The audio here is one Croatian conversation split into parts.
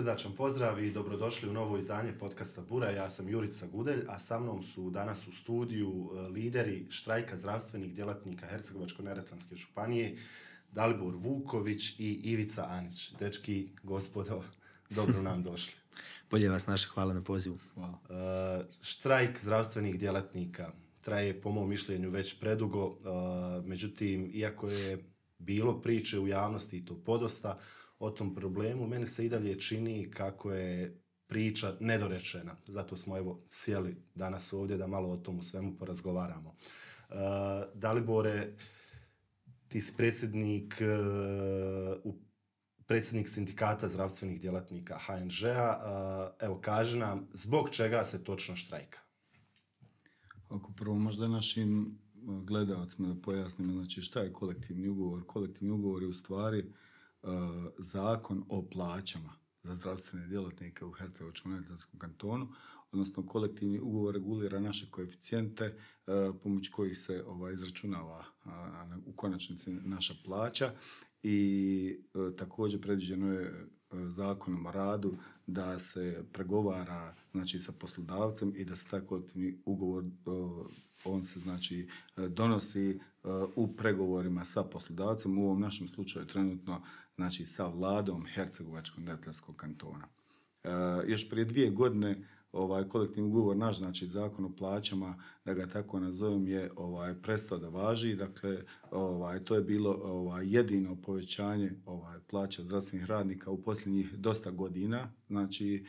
Srdačan pozdrav i dobrodošli u novo izdanje podcasta Bura. Ja sam Jurica Gudelj, a sa mnom su danas u studiju e, lideri štrajka zdravstvenih djelatnika Hercegovačko-Neretvanske županije, Dalibor Vuković i Ivica Anić. Dečki, gospodo, dobro nam došli. Bolje vas naše, hvala na pozivu. E, štrajk zdravstvenih djelatnika traje po mom mišljenju već predugo, e, međutim, iako je bilo priče u javnosti i to podosta, o tom problemu, mene se i dalje čini kako je priča nedorečena. Zato smo evo sjeli danas ovdje da malo o tomu svemu porazgovaramo. E, Dalibore, ti si predsjednik, e, sindikata zdravstvenih djelatnika HNŽ-a. E, evo, kaže nam zbog čega se točno štrajka? Ako prvo možda našim e, gledalcima da pojasnimo, znači šta je kolektivni ugovor? Kolektivni ugovor je u stvari E, zakon o plaćama za zdravstvene djelatnike u Hercegovačko-Neretvanskom kantonu, odnosno kolektivni ugovor regulira naše koeficijente e, pomoć kojih se ova, izračunava u konačnici naša plaća i e, također predviđeno je zakonom o radu da se pregovara znači, sa poslodavcem i da se taj kolektivni ugovor on se znači e, donosi e, u pregovorima sa poslodavcem, u ovom našem slučaju trenutno znači sa vladom Hercegovačkog netleskog kantona. E, još prije dvije godine ovaj kolektivni ugovor naš znači zakon o plaćama da ga tako nazovem je ovaj prestao da važi dakle ovaj to je bilo ovaj jedino povećanje ovaj plaća zdravstvenih radnika u posljednjih dosta godina znači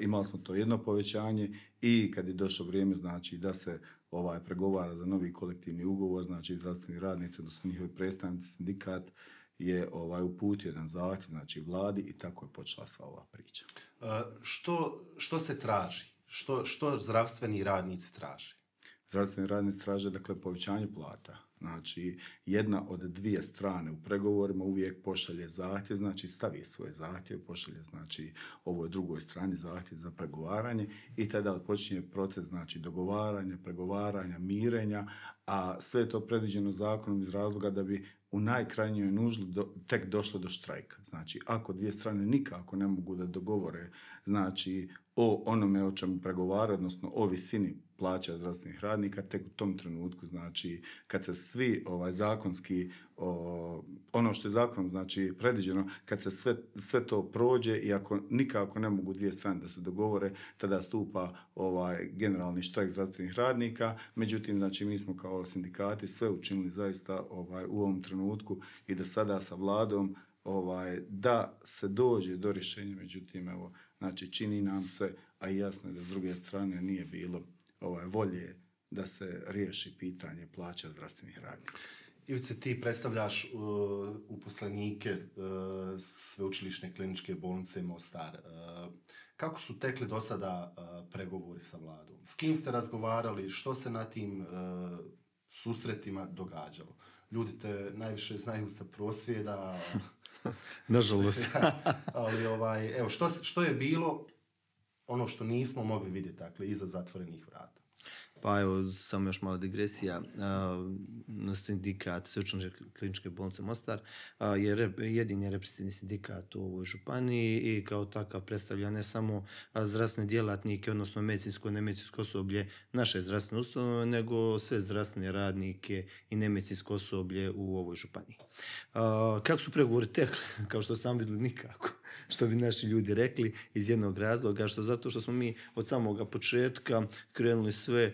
imali smo to jedno povećanje i kad je došlo vrijeme znači da se ovaj, pregovara za novi kolektivni ugovor, znači zdravstveni radnici, odnosno njihovi predstavnici, sindikat, je ovaj, uputio jedan zahtjev, znači vladi i tako je počela sva ova priča. E, što, se traži? Što, što zdravstveni radnici traže? Zdravstveni radnici traže, dakle, povećanje plata, Znači, jedna od dvije strane u pregovorima uvijek pošalje zahtjev, znači stavi svoje zahtjev, pošalje znači ovoj drugoj strani zahtjev za pregovaranje i tada počinje proces znači dogovaranja, pregovaranja, mirenja, a sve je to predviđeno zakonom iz razloga da bi u najkrajnjoj nuždi tek došlo do štrajka. Znači, ako dvije strane nikako ne mogu da dogovore, znači, o onome o čemu pregovara, odnosno o visini plaća zdravstvenih radnika tek u tom trenutku znači kad se svi ovaj zakonski ono što je zakonom znači predviđeno kad se sve, sve to prođe i ako nikako ne mogu dvije strane da se dogovore tada stupa ovaj generalni štrajk zdravstvenih radnika međutim znači mi smo kao sindikati sve učinili zaista ovaj u ovom trenutku i do sada sa vladom ovaj da se dođe do rješenja međutim evo znači čini nam se a jasno je da s druge strane nije bilo ovaj, volje da se riješi pitanje plaća zdravstvenih radnika. Ivice, ti predstavljaš uh, uposlenike uh, sveučilišne kliničke bolnice Mostar. Uh, kako su tekli do sada pregovori sa vladom? S kim ste razgovarali? Što se na tim susretima događalo? Ljudi te najviše znaju sa prosvjeda. Nažalost. ali ovaj, evo, što, što je bilo ono što nismo mogli vidjeti, dakle, iza zatvorenih vrata. Pa evo, samo još mala digresija. Uh, sindikat Sveučane kliničke bolnice Mostar je jedini represivni sindikat u ovoj županiji i kao takav predstavlja ne samo zdravstvene djelatnike, odnosno medicinsko i nemedicinsko osoblje naše zdravstvene ustanove, nego sve zdravstvene radnike i nemedicinsko osoblje u ovoj županiji. kako su pregovori tekli? Kao što sam vidjeli, nikako što bi naši ljudi rekli iz jednog razloga, što zato što smo mi od samoga početka krenuli sve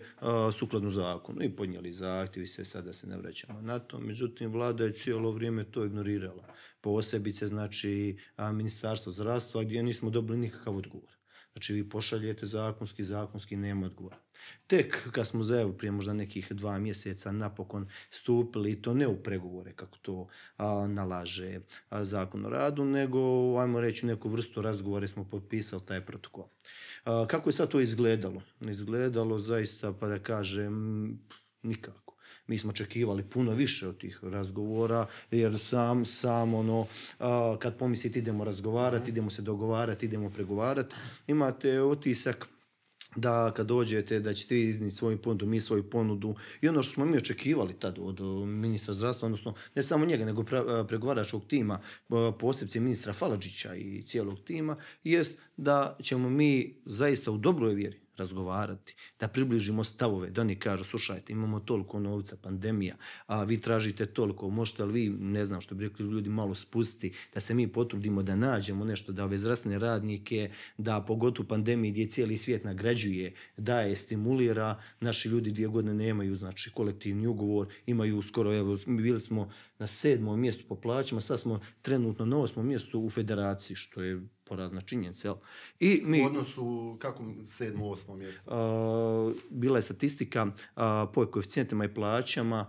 sukladno zakonu i podnijeli zahtjev i sve sada se ne vraćamo na to. Međutim, vlada je cijelo vrijeme to ignorirala. Posebice, znači, ministarstvo zdravstva gdje nismo dobili nikakav odgovor. Znači vi pošaljete zakonski, zakonski nema odgovora. Tek kad smo za evo prije možda nekih dva mjeseca napokon stupili i to ne u pregovore kako to nalaže a, zakon o radu, nego ajmo reći neku vrstu razgovora smo potpisali taj protokol. kako je sad to izgledalo? Izgledalo zaista pa da kažem nikako. Mi smo očekivali puno više od tih razgovora, jer sam, sam ono, kad pomislite idemo razgovarati, mhm. idemo se dogovarati, idemo pregovarati, imate otisak da kad dođete da ćete vi izniti svoju ponudu, mi svoju ponudu i ono što smo mi očekivali tad od ministra zdravstva, odnosno ne samo njega nego pregovaračkog tima, posebice ministra Faladžića i cijelog tima, jest da ćemo mi zaista u dobroj vjeri razgovarati, da približimo stavove, da oni kažu, slušajte, imamo toliko novca, pandemija, a vi tražite toliko, možete li vi, ne znam što bi rekli ljudi, malo spustiti, da se mi potrudimo da nađemo nešto, da ove zdravstvene radnike, da pogotovo pandemiji gdje cijeli svijet nagrađuje, je stimulira, naši ljudi dvije godine nemaju, znači, kolektivni ugovor, imaju skoro, evo, bili smo na sedmom mjestu po plaćama, sad smo trenutno na osmom mjestu u federaciji, što je razna činjenica. Jel? I mi, u odnosu kakvom sedmom, osmo mjestu? bila je statistika po koeficijentima i plaćama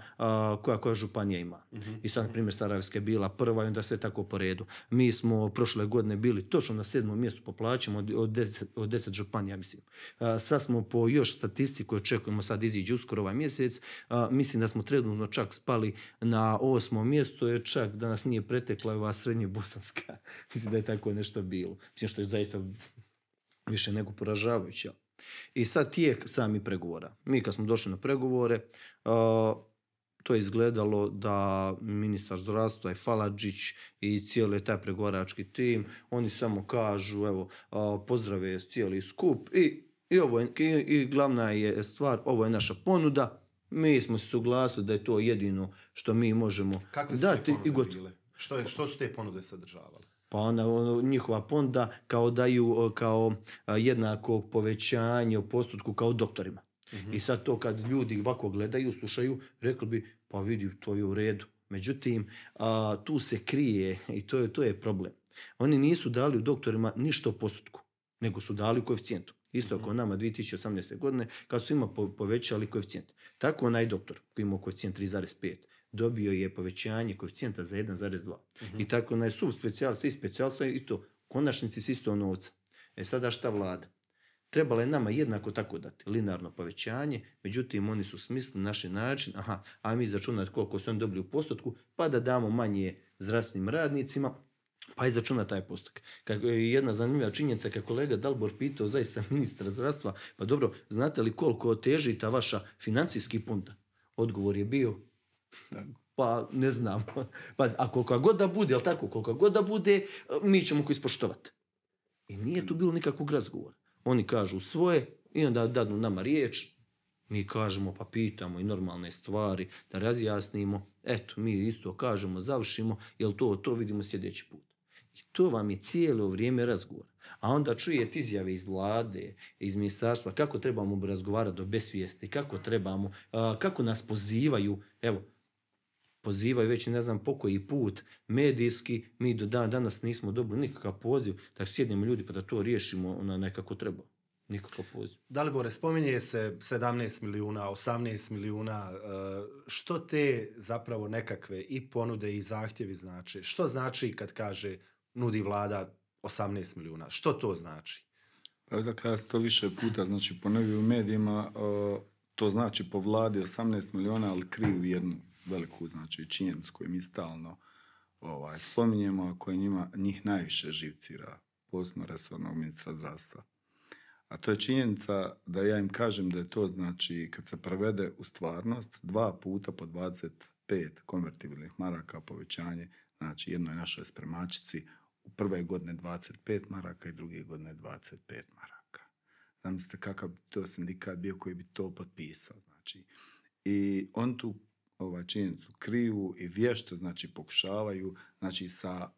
koja koja županija ima. Mhm. I sad, na mhm. primjer, Sarajevska je bila prva i onda sve tako po redu. Mi smo prošle godine bili točno na sedmom mjestu po plaćama od, od, deset, od županija, mislim. sad smo po još statistiku, očekujemo sad iziđe uskoro ovaj mjesec, mislim da smo trenutno čak spali na osmo mjestu, jer čak da nas nije pretekla ova srednje bosanska. mislim da je tako nešto bilo. Mislim što je zaista više nego poražavajuće. I sad tijek sami pregovora. Mi kad smo došli na pregovore, to je izgledalo da ministar zdravstva i Faladžić i cijeli taj pregovarački tim, oni samo kažu, evo, pozdrave cijeli skup i, glavna je stvar, ovo je naša ponuda, mi smo se suglasili da je to jedino što mi možemo Kakve dati. i bile Što, je, što su te ponude sadržavale? pa onda ono, njihova ponda kao daju kao jednako povećanje u postotku kao doktorima. Mhm. I sad to kad ljudi ovako gledaju, slušaju, rekli bi pa vidi to je u redu. Međutim, tu se krije i to je, to je problem. Oni nisu dali u doktorima ništa u postotku, nego su dali u koeficijentu. Isto mhm. kao nama 2018. godine, kad su ima povećali koeficijent. Tako onaj doktor koji imao koeficijent 3,5, dobio je povećanje koeficijenta za 1,2. mm I tako sub subspecijalca i specijalstva i to konačnici s isto novca. E sada šta vlada? Trebala je nama jednako tako dati, linarno povećanje, međutim oni su smislili naši način, aha, a mi izračunati koliko su oni dobili u postotku, pa da damo manje zdravstvenim radnicima, pa izračuna taj postotak. Kako e, jedna zanimljiva činjenica kako kolega Dalbor pitao zaista ministra zdravstva, pa dobro, znate li koliko teži ta vaša financijski punta? Odgovor je bio pa ne znam. Pa, a koliko god da bude, jel tako, koliko god da bude, eh, mi ćemo ko ispoštovati. I nije tu bilo nikakvog razgovora. Oni kažu svoje i onda dadnu nama riječ. Mi kažemo pa pitamo i normalne stvari da razjasnimo. Eto, mi isto kažemo, završimo, jel to, to vidimo sljedeći put. I to vam je cijelo vrijeme razgovor. A onda čujete izjave iz vlade, iz ministarstva, kako trebamo razgovarati do besvijesti, kako trebamo, eh, kako nas pozivaju. Evo, pozivaju već ne znam po koji put medijski, mi do dan danas nismo dobili nikakav poziv da sjednemo ljudi pa da to riješimo na nekako treba. Nikakav poziv. Dalibore, spominje se 17 milijuna, 18 milijuna, e, što te zapravo nekakve i ponude i zahtjevi znači? Što znači kad kaže nudi vlada 18 milijuna? Što to znači? Pa, dakle, ja to više puta znači, u medijima, e, to znači po vladi 18 milijuna, ali kriju jednu veliku znači, činjenicu koju mi stalno ovaj, spominjemo, a koja njima, njih najviše živcira, posebno resornog ministra zdravstva. A to je činjenica da ja im kažem da je to znači kad se prevede u stvarnost dva puta po 25 konvertibilnih maraka povećanje, znači jednoj našoj spremačici u prve godine 25 maraka i druge godine 25 maraka. Zamislite kakav bi to sindikat bio koji bi to potpisao. Znači. I on tu ovaj, činjenicu kriju i vješto znači pokušavaju znači sa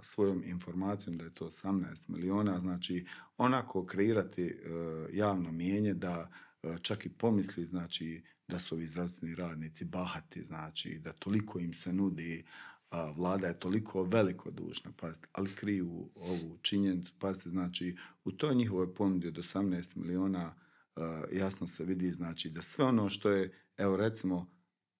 svojom informacijom da je to 18 miliona znači onako kreirati e, javno mijenje da e, čak i pomisli znači da su ovi zdravstveni radnici bahati znači da toliko im se nudi vlada je toliko veliko dužna, pazite, ali kriju ovu činjenicu, pazite, znači u toj njihovoj ponudi od 18 miliona e, jasno se vidi, znači da sve ono što je, evo recimo,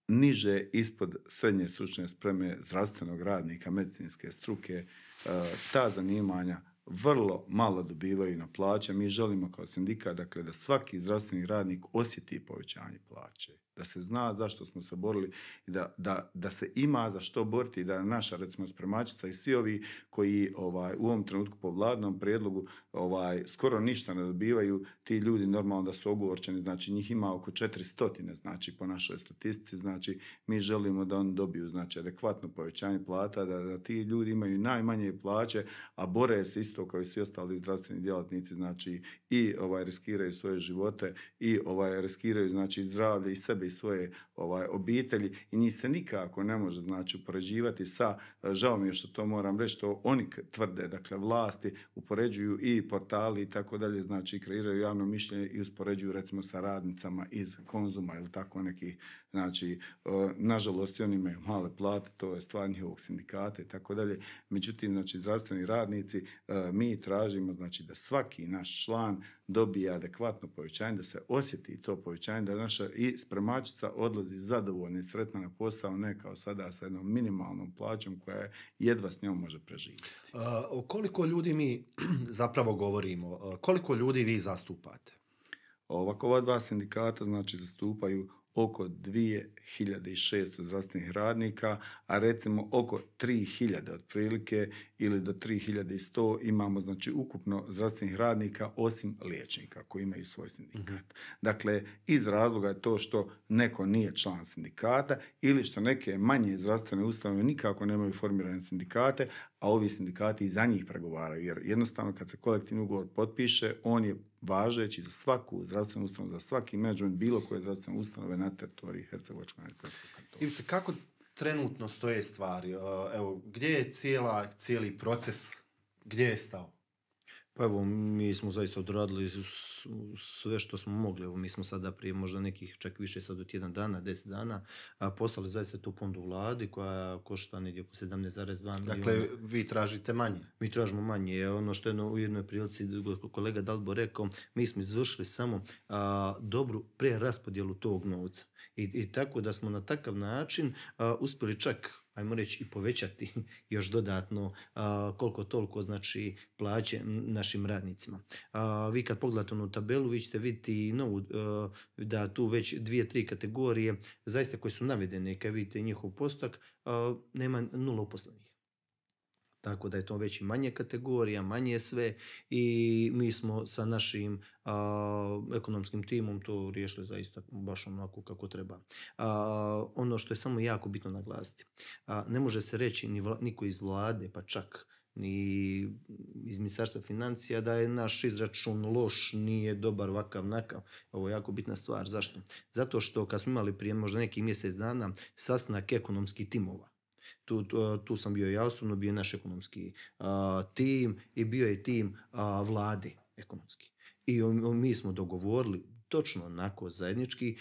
niže ispod srednje stručne spreme zdravstvenog radnika, medicinske struke, eh, ta zanimanja vrlo malo dobivaju na plaće. Mi želimo kao sindikat dakle, da svaki zdravstveni radnik osjeti povećanje plaće. Da se zna zašto smo se borili i da, se ima za što boriti da naša recimo spremačica i svi ovi koji ovaj, u ovom trenutku po vladnom prijedlogu ovaj, skoro ništa ne dobivaju, ti ljudi normalno da su ogorčeni, znači njih ima oko 400, znači po našoj statistici, znači mi želimo da oni dobiju znači adekvatno povećanje plata, da, da ti ljudi imaju najmanje plaće, a bore se isto isto kao i svi ostali zdravstveni djelatnici, znači i ovaj riskiraju svoje živote i ovaj riskiraju znači zdravlje i sebe i svoje ovaj obitelji i njih se nikako ne može znači upoređivati sa e, žao mi je što to moram reći što oni tvrde, dakle vlasti upoređuju i portali i tako dalje, znači kreiraju javno mišljenje i uspoređuju recimo sa radnicama iz konzuma ili tako neki znači e, nažalost oni imaju male plate, to je stvar njihovog sindikata i tako dalje. Međutim, znači zdravstveni radnici e, mi tražimo znači da svaki naš član dobije adekvatno povećanje, da se osjeti to povećanje, da naša i spremačica odlazi zadovoljna i sretna na posao, ne kao sada sa jednom minimalnom plaćom koja jedva s njom može preživjeti. O koliko ljudi mi zapravo govorimo? Koliko ljudi vi zastupate? Ovako, ova dva sindikata znači zastupaju oko dvije 1600 zdravstvenih radnika, a recimo oko 3000 otprilike ili do 3100 imamo znači ukupno zdravstvenih radnika osim liječnika koji imaju svoj sindikat. Mhm. Dakle, iz razloga je to što neko nije član sindikata ili što neke manje zdravstvene ustanove nikako nemaju formirane sindikate, a ovi sindikati i za njih pregovaraju. Jer jednostavno kad se kolektivni ugovor potpiše, on je važeći za svaku zdravstvenu ustanovu, za svaki menadžment bilo koje zdravstvene ustanove na teritoriji hercegovačkog Ivice, kako trenutno stoje stvari? E, evo, gdje je cijela, cijeli proces? Gdje je stao? Pa evo, mi smo zaista odradili sve što smo mogli. mi smo sada prije možda nekih čak više sad od jedan dana, deset dana, a poslali zaista tu pondu vladi koja košta negdje oko 17,2 Dakle, vi tražite manje? Mi tražimo manje. E, ono što je u jednoj prilici kolega Dalbo rekao, mi smo izvršili samo dobru preraspodjelu tog novca i, tako da smo na takav način uspjeli čak ajmo reći i povećati još dodatno koliko toliko znači plaće našim radnicima. vi kad pogledate onu tabelu vi ćete vidjeti novu, da tu već dvije, tri kategorije zaista koje su navedene kad vidite njihov postak nema nula uposlenih. Tako da je to već i manje kategorija, manje sve i mi smo sa našim ekonomskim timom to riješili zaista baš onako kako treba. ono što je samo jako bitno naglasiti, ne može se reći ni niko iz vlade pa čak ni iz ministarstva financija da je naš izračun loš, nije dobar, vakav, nakav. Ovo je jako bitna stvar. Zašto? Zato što kad smo imali prije možda neki mjesec dana sastanak ekonomskih timova, tu, sam bio ja osobno, bio je naš ekonomski tim i bio je tim vlade ekonomski. I mi smo dogovorili točno onako zajednički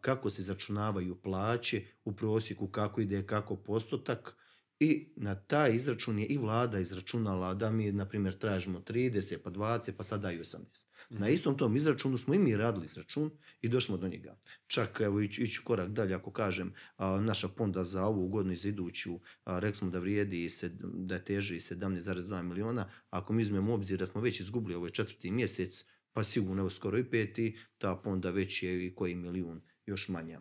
kako se začunavaju plaće u prosjeku, kako ide, kako postotak i na taj izračun je i vlada izračunala da mi, na primjer, tražimo 30, pa 20, pa sada i 18. Na mhm. istom tom izračunu smo i mi radili izračun i došli smo do njega. Čak, evo, ići korak dalje, ako kažem, naša ponda za ovu godinu i za iduću, rekli smo da vrijedi, se, da teži 17,2 miliona, ako mi uzmemo obzir da smo već izgubili ovaj četvrti mjesec, pa sigurno, evo, skoro i peti, ta ponda već je i koji milijun još manja.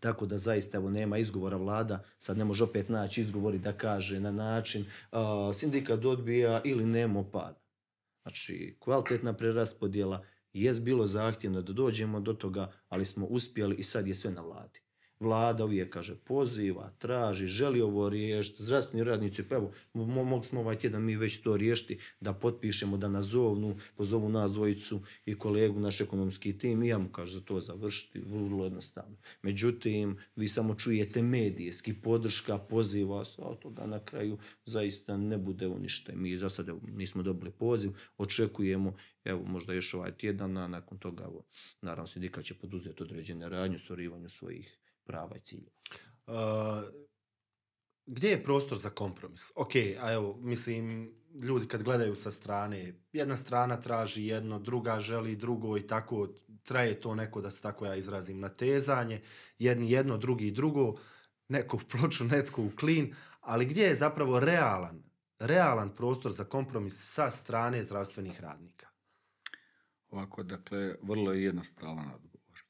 Tako da zaista evo, nema izgovora vlada, sad ne može opet naći izgovori da kaže na način sindikat odbija ili nemo pad. Znači, kvalitetna preraspodjela jest bilo zahtjevno da dođemo do toga, ali smo uspjeli i sad je sve na vladi. Vlada uvijek kaže poziva, traži, želi ovo riješiti, zdravstveni radnici, pa evo, mogli smo ovaj tjedan mi već to riješiti, da potpišemo, da nazovnu, pozovu nas i kolegu, naš ekonomski tim, i ja mu kažem za to završiti, vrlo jednostavno. Međutim, vi samo čujete medijski, podrška, poziva vas, to toga na kraju zaista ne bude u ništa. Mi za sada nismo dobili poziv, očekujemo, evo, možda još ovaj tjedan, a nakon toga, naravno, sindikat će poduzeti određene radnje u stvarivanju svojih prava uh, gdje je prostor za kompromis? Ok, a evo, mislim, ljudi kad gledaju sa strane, jedna strana traži jedno, druga želi drugo i tako traje to neko, da se tako ja izrazim, natezanje, jedni jedno, drugi drugo, neko u ploču, netko u klin, ali gdje je zapravo realan, realan prostor za kompromis sa strane zdravstvenih radnika? Ovako, dakle, vrlo je jednostavan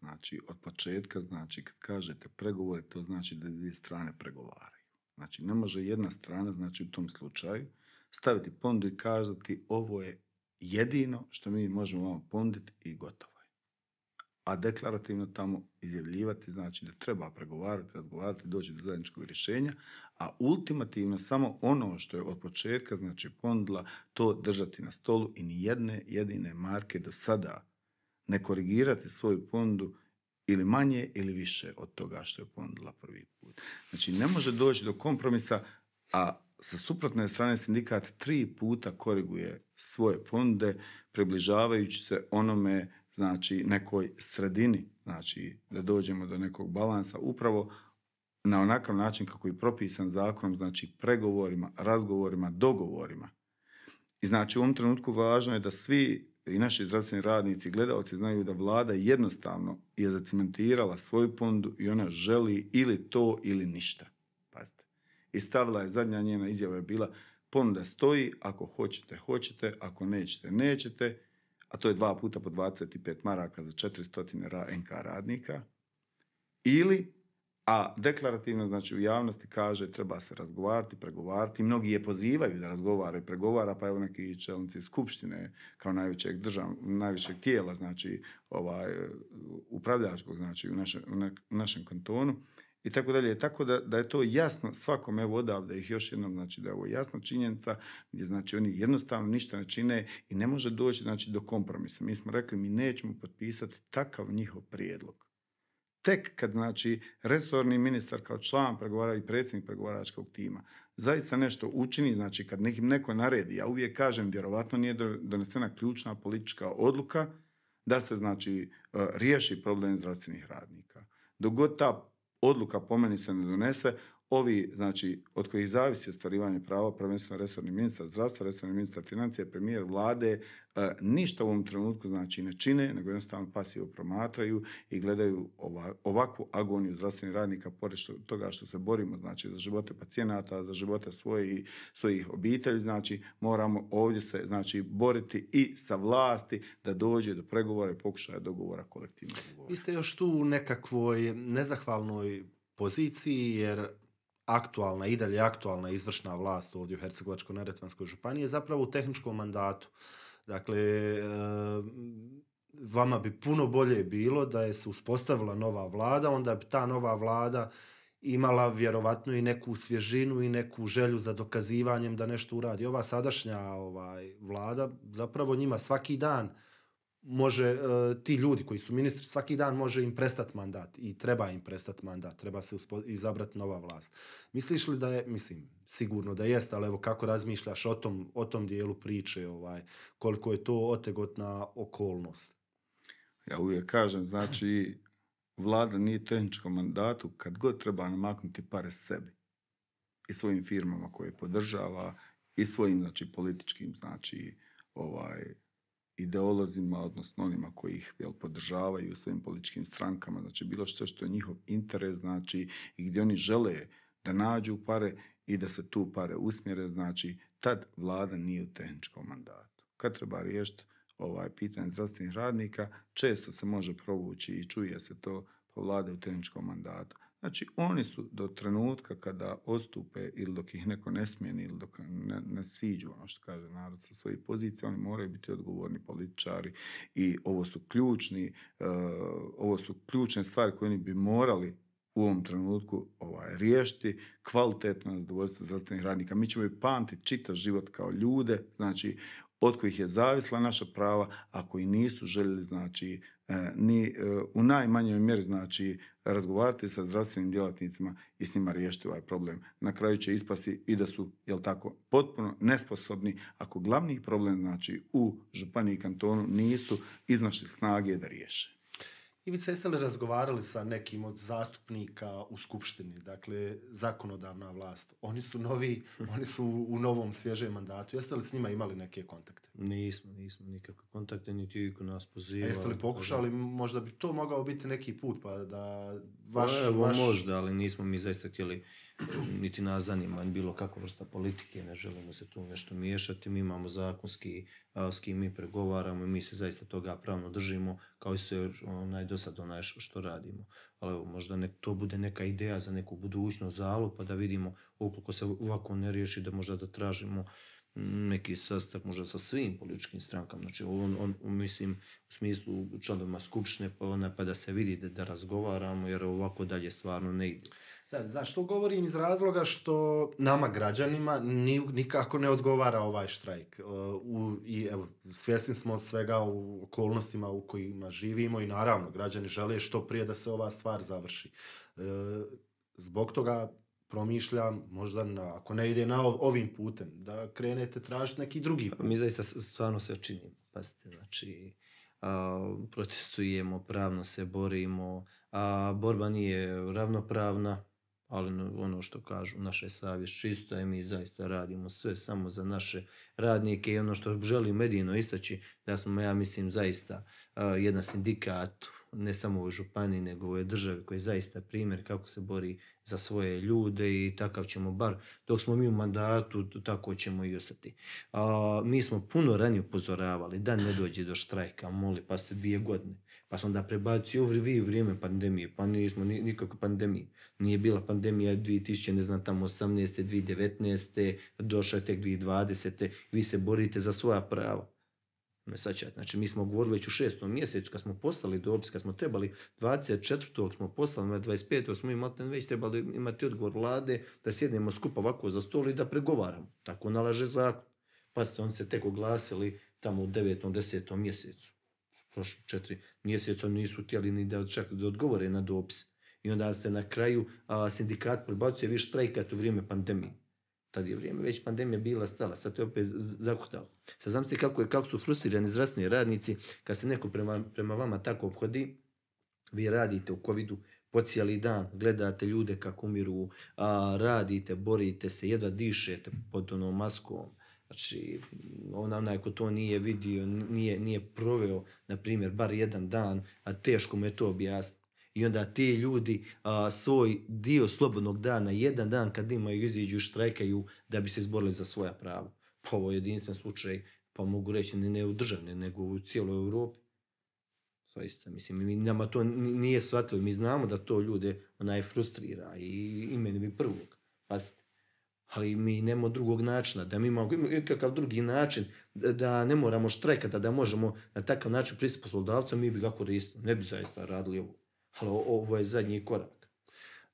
Znači, od početka, znači, kad kažete pregovori, to znači da dvije strane pregovaraju. Znači, ne može jedna strana, znači u tom slučaju, staviti pondu i kazati ovo je jedino što mi možemo vam ponditi i gotovo je. A deklarativno tamo izjavljivati, znači da treba pregovarati, razgovarati, doći do zajedničkog rješenja, a ultimativno samo ono što je od početka, znači pondla, to držati na stolu i ni jedne jedine marke do sada ne korigirati svoju ponudu ili manje ili više od toga što je ponudila prvi put. Znači ne može doći do kompromisa, a sa suprotne strane sindikat tri puta koriguje svoje ponude, približavajući se onome, znači nekoj sredini, znači da dođemo do nekog balansa, upravo na onakav način kako je propisan zakonom, znači pregovorima, razgovorima, dogovorima. I znači u ovom trenutku važno je da svi i naši zdravstveni radnici i gledalci znaju da vlada jednostavno je zacementirala svoju pondu i ona želi ili to ili ništa. Pazite. I stavila je, zadnja njena izjava je bila, ponda stoji, ako hoćete, hoćete, ako nećete, nećete, a to je dva puta po 25 maraka za 400 NK radnika, ili a deklarativno znači u javnosti kaže treba se razgovarati, pregovarati. Mnogi je pozivaju da razgovara i pregovara, pa evo neki čelnici skupštine kao najvećeg držav, najvećeg tijela, znači ovaj, upravljačkog, znači u, našem kantonu i tako dalje. Tako da, je to jasno svakom, evo odavde ih još jednom, znači da je ovo jasna činjenica, gdje znači oni jednostavno ništa ne čine i ne može doći znači do kompromisa. Mi smo rekli mi nećemo potpisati takav njihov prijedlog tek kad znači resorni ministar kao član pregovara i predsjednik pregovaračkog tima zaista nešto učini, znači kad nekim neko naredi, a uvijek kažem vjerovatno nije donesena ključna politička odluka da se znači e, riješi problem zdravstvenih radnika. Dok god ta odluka po meni se ne donese, Ovi, znači, od kojih zavisi ostvarivanje prava, prvenstveno resorni ministar zdravstva, resorni ministar financije, premijer vlade, e, ništa u ovom trenutku znači ne čine, nego jednostavno pasivo promatraju i gledaju ovakvu agoniju zdravstvenih radnika, pored toga što se borimo, znači, za živote pacijenata, za živote svojih obitelji, znači, moramo ovdje se, znači, boriti i sa vlasti da dođe do pregovora i pokušaja dogovora kolektivnog Vi ste još tu u nekakvoj nezahvalnoj poziciji, jer aktualna i dalje aktualna izvršna vlast ovdje u Hercegovačko-Neretvanskoj županiji je zapravo u tehničkom mandatu. Dakle, eh, vama bi puno bolje bilo da je se uspostavila nova vlada, onda bi ta nova vlada imala vjerovatno i neku svježinu i neku želju za dokazivanjem da nešto uradi. Ova sadašnja ovaj, vlada zapravo njima svaki dan može e, ti ljudi koji su ministri svaki dan može im prestati mandat i treba im prestati mandat, treba se izabrati nova vlast. Misliš li da je, mislim, sigurno da jest, ali evo kako razmišljaš o tom, o tom dijelu priče, ovaj, koliko je to otegotna okolnost? Ja uvijek kažem, znači, vlada nije tehničkom mandatu kad god treba namaknuti pare sebi i svojim firmama koje podržava i svojim znači političkim znači ovaj ideolozima, odnosno onima koji ih jel, podržavaju u svojim političkim strankama, znači bilo što što je njihov interes, znači i gdje oni žele da nađu pare i da se tu pare usmjere, znači tad vlada nije u tehničkom mandatu. Kad treba riješiti ovaj pitanje zdravstvenih radnika, često se može provući i čuje se to po vlade u tehničkom mandatu. Znači, oni su do trenutka kada odstupe ili dok ih neko ne smijeni ili dok ne, siđu, ono što kaže narod sa svojih pozicija, oni moraju biti odgovorni političari i ovo su ključni, e, ovo su ključne stvari koje oni bi morali u ovom trenutku ovaj, riješiti kvalitetno zadovoljstvo zdravstvenih radnika. Mi ćemo i pamtiti čitav život kao ljude, znači od kojih je zavisla naša prava, ako koji nisu željeli znači e, ni e, u najmanjoj mjeri znači razgovarati sa zdravstvenim djelatnicima i s njima riješiti ovaj problem. Na kraju će ispasti i da su, jel tako, potpuno nesposobni ako glavni problem znači u županiji i kantonu nisu iznašli snage da riješe. Vi jeste li razgovarali sa nekim od zastupnika u Skupštini, dakle zakonodavna vlast? Oni su novi, oni su u novom svježem mandatu. Jeste li s njima imali neke kontakte? Nismo, nismo nikakve kontakte, niti iko nas pozivali. Jeste li pokušali, možda bi to mogao biti neki put, pa da pa vaš, Možda, ali nismo mi zaista htjeli, eh, niti nas zanima bilo kakva vrsta politike, ne želimo se tu nešto miješati, mi imamo zakonski eh, s kim mi pregovaramo i mi se zaista toga pravno držimo, kao i sve onaj do sad onaj što radimo. Ali evo, možda nek, to bude neka ideja za neku budućnost zalu, pa da vidimo ukoliko se ovako ne riješi, da možda da tražimo neki sastav možda sa svim političkim strankama. Znači, on, on, mislim, u smislu članovima skupštine, pa, pa da se vidi da, razgovaramo, jer ovako dalje stvarno ne ide. Da, znaš, govorim iz razloga što nama građanima nikako ne odgovara ovaj štrajk. E, u, I evo, svjesni smo svega u okolnostima u kojima živimo i naravno, građani žele što prije da se ova stvar završi. E, zbog toga promišljam, možda ako ne ide na ovim putem, da krenete tražiti neki drugi put. Mi zaista stvarno sve činimo, pazite, znači protestujemo, pravno se borimo, a borba nije ravnopravna, ali ono što kažu, naše je savjest čista i mi zaista radimo sve samo za naše radnike i ono što želim medijino istaći, da smo, ja mislim, zaista jedna sindikatu sindikat ne samo u županiji, nego u državi koji je zaista primjer kako se bori za svoje ljude i takav ćemo bar, dok smo mi u mandatu, tako ćemo i ostati. mi smo puno ranije upozoravali da ne dođe do štrajka, moli, pa ste dvije godine. Pa sam da prebacio vi vrijeme pandemije, pa nismo nikakve pandemije. Nije bila pandemija 2000, ne znam, tamo 18. 2019. došla je tek 2020. Vi se borite za svoja prava me sačat. Znači, mi smo govorili već u šestom mjesecu, kad smo poslali dopis, kad smo trebali, 24. smo poslali, 25. smo imali već trebali imati odgovor vlade, da sjednemo skupa ovako za stol i da pregovaramo. Tako nalaže zakon. Pa ste oni se tek oglasili tamo u 9. 10. mjesecu. prošlo četiri mjeseca nisu htjeli ni da čak da odgovore na dopis. I onda se na kraju sindikat prebacuje vi štrajkate u vrijeme pandemije tad je vrijeme već pandemija bila stala, sad to je opet zahutalo. Sad znam se kako, je, kako su frustrirani zdravstveni radnici kad se neko prema, vama tako obhodi, vi radite u covidu po cijeli dan, gledate ljude kako umiru, a, radite, borite se, jedva dišete pod onom maskom, Znači, ona, onaj ko to nije vidio, nije, nije proveo, na primjer, bar jedan dan, a teško mu je to objasniti i onda ti ljudi svoj dio slobodnog dana, jedan dan kad imaju iziđu štrajkaju da bi se izborili za svoja prava. Pa ovo je jedinstven slučaj, pa mogu reći ne, u državne, nego u cijeloj Europi. Zaista, mislim, mi, nama to nije shvatilo. Mi znamo da to ljude onaj frustrira i, i bi prvog. Pazite. Ali mi nemamo drugog načina, da mi imamo kakav drugi način, da ne moramo štrajkati, da možemo na takav način pristup poslodavca, mi bi ga koristili. Ne bi zaista radili ovo ovo je zadnji korak.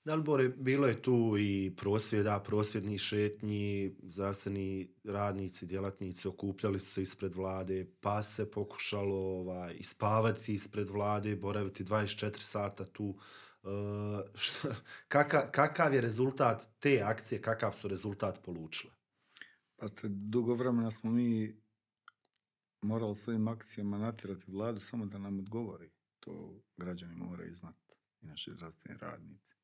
Dalibore, bilo je tu i prosvjeda, prosvjedni šetnji, zdravstveni radnici, djelatnici okupljali su se ispred vlade, pa se pokušalo ovaj, ispavati ispred vlade, boraviti 24 sata tu. E, kakav je rezultat te akcije, kakav su rezultat polučile? Pa ste, dugo vremena smo mi morali svojim akcijama natjerati vladu samo da nam odgovori to građani moraju znati i naši zdravstveni radnici.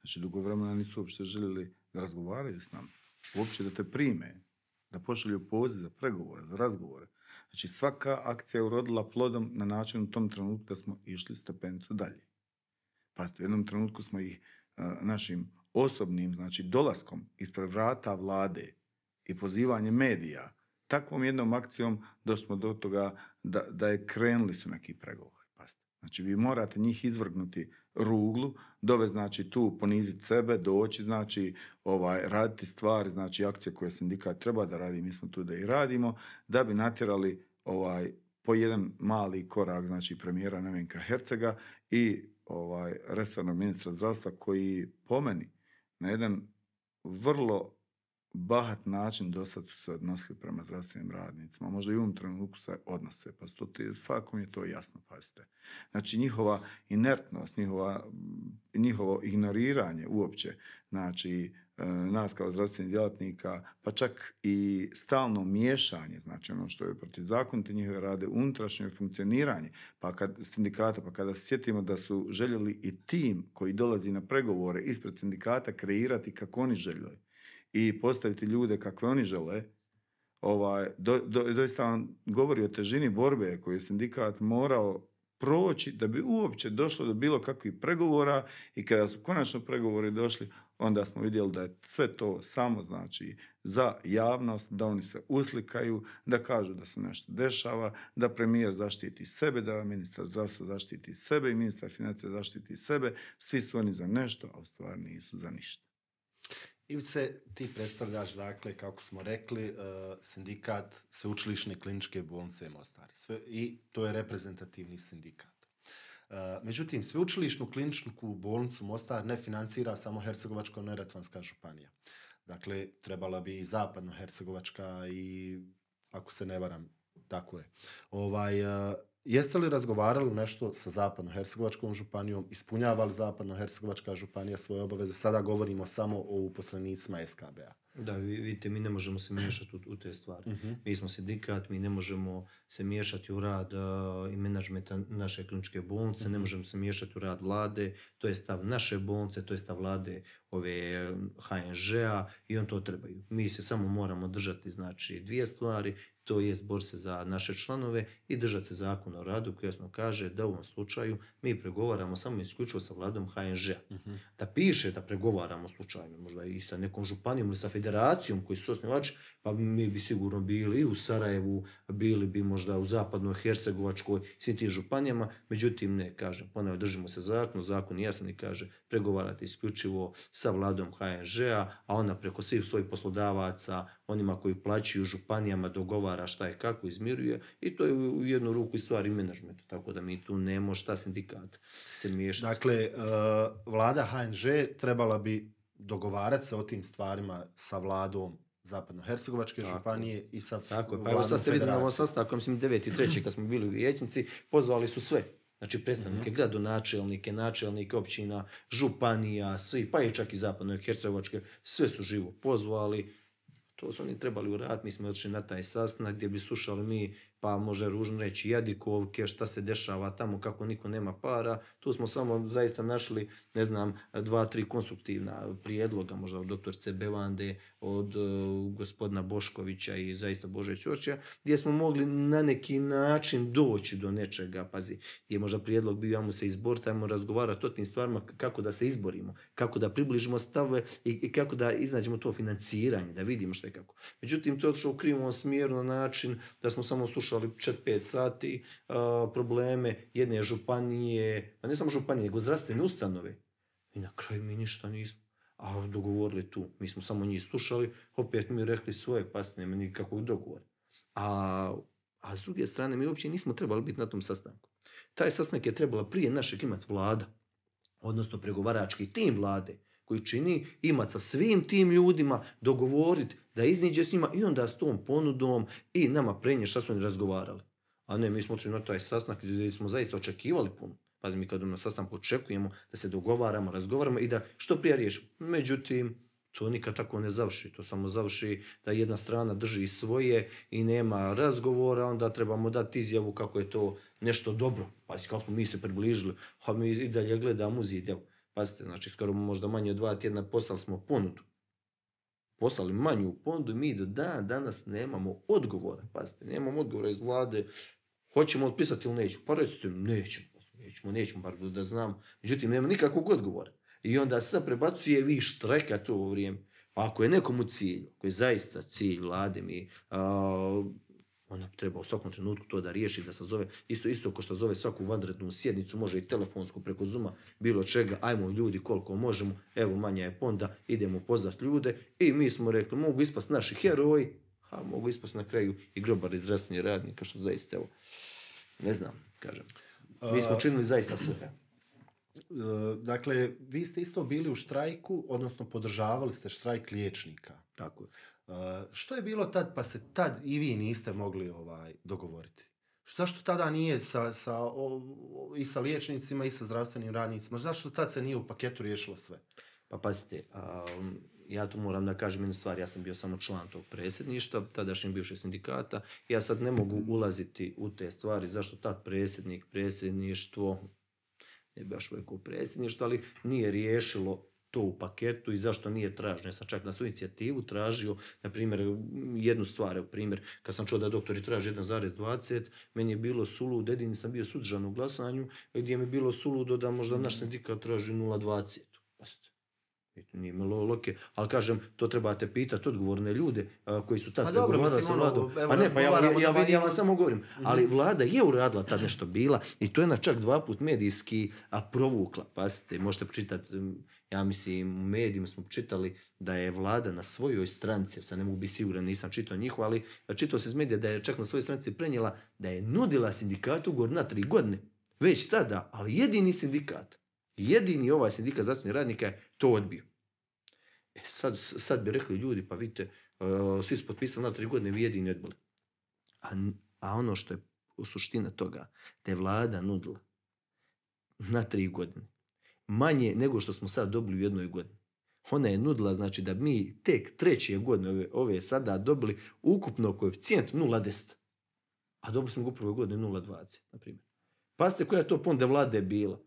Znači, dugo vremena nisu uopće željeli da razgovaraju s nama. Uopće da te prime, da pošalju poziv za pregovore, za razgovore. Znači, svaka akcija je urodila plodom na način u tom trenutku da smo išli stepenicu dalje. Pazite, u jednom trenutku smo ih e, našim osobnim, znači dolaskom ispred vrata vlade i pozivanje medija, takvom jednom akcijom došli smo do toga da, da je krenuli su neki pregovori. Znači vi morate njih izvrgnuti ruglu, dove znači tu poniziti sebe, doći znači ovaj, raditi stvari, znači akcije koje sindikat treba da radi, mi smo tu da i radimo, da bi natjerali ovaj, po jedan mali korak znači premijera Nevenka Hercega i ovaj, resornog ministra zdravstva koji pomeni na jedan vrlo bahat način do sad su se odnosili prema zdravstvenim radnicima. Možda i u ovom trenutku se odnose. Pa to svakom je to jasno, pazite. Znači njihova inertnost, njihovo ignoriranje uopće, znači e, nas kao zdravstvenih djelatnika, pa čak i stalno miješanje, znači ono što je protiv zakonite njihove rade, unutrašnje funkcioniranje, pa kad sindikata, pa kada sjetimo da su željeli i tim koji dolazi na pregovore ispred sindikata kreirati kako oni željeli i postaviti ljude kakve oni žele, ovaj, doista vam govori o težini borbe koju je sindikat morao proći da bi uopće došlo do bilo kakvih pregovora i kada su konačno pregovori došli, onda smo vidjeli da je sve to samo znači za javnost, da oni se uslikaju, da kažu da se nešto dešava, da premijer zaštiti sebe, da ministar zdravstva zaštiti sebe i ministar financija zaštiti sebe, svi su oni za nešto, a u stvari nisu za ništa. Ivce, ti predstavljaš, dakle, kako smo rekli, e, sindikat sveučilišne kliničke bolnice Mostar. Sve, I to je reprezentativni sindikat. E, međutim, sveučilišnu kliničku bolnicu Mostar ne financira samo Hercegovačko-Neretvanska županija. Dakle, trebala bi i zapadno-hercegovačka i, ako se ne varam, tako je. Ovaj, e, Jeste li razgovarali nešto sa zapadno županijom? Ispunjava li Zapadno-Hercegovačka županija svoje obaveze? Sada govorimo samo o uposlenicima SKB-a. Da, vidite, mi ne možemo se miješati u, te stvari. Mhm. Mi smo sindikat, mi ne možemo se miješati u rad i menadžmenta naše kliničke bolnice, ne mhm. možemo se miješati u rad vlade, to je stav naše bolnice, to je stav vlade ove HNŽ-a i on to trebaju. Mi se samo moramo držati znači dvije stvari, to je zbor se za naše članove i držati se zakona o radu koji jasno kaže da u ovom slučaju mi pregovaramo samo isključivo sa vladom HNŽ-a. Mhm. Da piše da pregovaramo slučajno, možda i sa nekom županijom ili sa koji su osnivač, pa mi bi sigurno bili i u Sarajevu, bili bi možda u zapadnoj Hercegovačkoj, svim tim županijama, međutim ne, kažem, ponavljamo, držimo se zakon, zakon jasno i kaže pregovarati isključivo sa vladom HNŽ-a, a ona preko svih svojih poslodavaca, onima koji plaćaju županijama, dogovara šta je kako, izmiruje i to je u jednu ruku i stvari i tako da mi tu nemo šta sindikat se miješa. Dakle, eh, vlada HNŽ trebala bi dogovarati se o tim stvarima sa vladom Zapadnohercegovačke županije i sa Tako, pa evo sad ste vidjeli na ovom sastavku, mislim 9.3. kad smo bili u Vijećnici, pozvali su sve. Znači predstavnike mm-hmm. gradonačelnike, načelnike općina, županija, svi, pa i čak i Zapadnohercegovačke, Hercegovačke, sve su živo pozvali. To su oni trebali uraditi, mi smo otišli na taj sastanak gdje bi slušali mi pa može ružno reći jadikovke, šta se dešava tamo, kako niko nema para. Tu smo samo zaista našli, ne znam, dva, tri konstruktivna prijedloga, možda od doktorce Bevande, od e, gospodina Boškovića i zaista Bože Ćorčija, gdje smo mogli na neki način doći do nečega, pazi, gdje je možda prijedlog bio, mu se izboriti, ajmo razgovarati o tim stvarima, kako da se izborimo, kako da približimo stave i, kako da iznađemo to financiranje, da vidimo što je kako. Međutim, to je otišlo u krivom smjeru na način da smo samo slušali ali 4 sati probleme jedne županije, pa ne samo županije, nego zdravstvene ustanove. I na kraju mi ništa nismo. A dogovorili tu, mi smo samo njih slušali, opet mi rekli svoje, pa nema nikakvog dogovora. A, a s druge strane, mi uopće nismo trebali biti na tom sastanku. Taj sastanak je trebala prije našeg imati vlada, odnosno pregovarački tim vlade, koji čini, imati sa svim tim ljudima, dogovoriti, da izniđe s njima i onda s tom ponudom i nama prenje šta su oni razgovarali. A ne, mi smo na taj sastanak gdje smo zaista očekivali puno. Pazi, mi kad na sastanku očekujemo da se dogovaramo, razgovaramo i da što prije riješimo. Međutim, to nikad tako ne završi. To samo završi da jedna strana drži svoje i nema razgovora, onda trebamo dati izjavu kako je to nešto dobro. Pazi, kako smo mi se približili, a mi i dalje gledamo uz Pazite, znači skoro možda manje od dva tjedna poslali smo ponudu poslali manju pondu, mi do dan danas nemamo odgovora. Pazite, nemamo odgovora iz vlade, hoćemo otpisati ili nećemo. Pa recite, nećemo, nećemo, nećemo, bar da znam. Međutim, nema nikakvog odgovora. I onda se prebacuje vi štreka to u vrijeme. Pa ako je nekomu cilj, ako je zaista cilj vlade, mi ona treba u svakom trenutku to da riješi, da sazove, isto, isto ko što zove svaku vanrednu sjednicu, može i telefonsku preko Zuma, bilo čega, ajmo ljudi koliko možemo, evo manja je ponda, idemo pozvat ljude i mi smo rekli, mogu ispast naši heroji, a mogu ispast na kraju i grobar i zdravstveni radnik, što zaista, evo, ne znam, kažem. Mi smo činili zaista sve. E, dakle, vi ste isto bili u štrajku, odnosno podržavali ste štrajk liječnika. Tako Uh, što je bilo tad pa se tad i vi niste mogli ovaj dogovoriti? Zašto tada nije i sa liječnicima i sa zdravstvenim radnicima? Zašto tad se nije u paketu riješilo sve? Pa pazite, um, ja tu moram da kažem jednu stvar, ja sam bio samo član tog predsjedništva, tadašnjeg bivšeg sindikata, ja sad ne mogu ulaziti u te stvari, zašto tad predsjednik, predsjedništvo, ne baš uvijek u predsjedništvo, ali nije riješilo to u paketu i zašto nije traženo. Ja sam čak na svoju inicijativu tražio, na primjer, jednu stvar, evo primjer, kad sam čuo da doktori traži 1,20, meni je bilo sulud, jedini sam bio sudržan u glasanju, gdje mi je bilo suludo da možda naš sindikat traži 0,20. Nije loke, ali kažem, to trebate pitati odgovorne ljude koji su tad pa pregovarali sa ono, vladom. Pa ne, pa ja, ja, vidim, ja vam samo govorim. Mhm. Ali vlada je uradila tad nešto bila i to je na čak dva put medijski a, provukla. Pazite, možete pročitati, ja mislim, u medijima smo čitali da je vlada na svojoj stranci, sad ne mogu biti siguran, nisam čitao njihovo, ali čitao se iz medija da je čak na svojoj stranci prenijela da je nudila sindikatu ugovor na tri godine. Već tada, ali jedini sindikat Jedini ovaj sindikat zdravstvenih radnika je to odbio. E sad, sad bi rekli ljudi, pa vidite, e, svi su potpisali na tri godine, vi jedini odbili. A, a ono što je u suština toga, da je vlada nudila na tri godine. Manje nego što smo sad dobili u jednoj godini. Ona je nudila, znači, da mi tek treće godine ove, sada dobili ukupno koeficijent 0,10. A dobili smo ga u prvoj godini 0,20, na primjer. Pazite koja je to ponda vlade bila.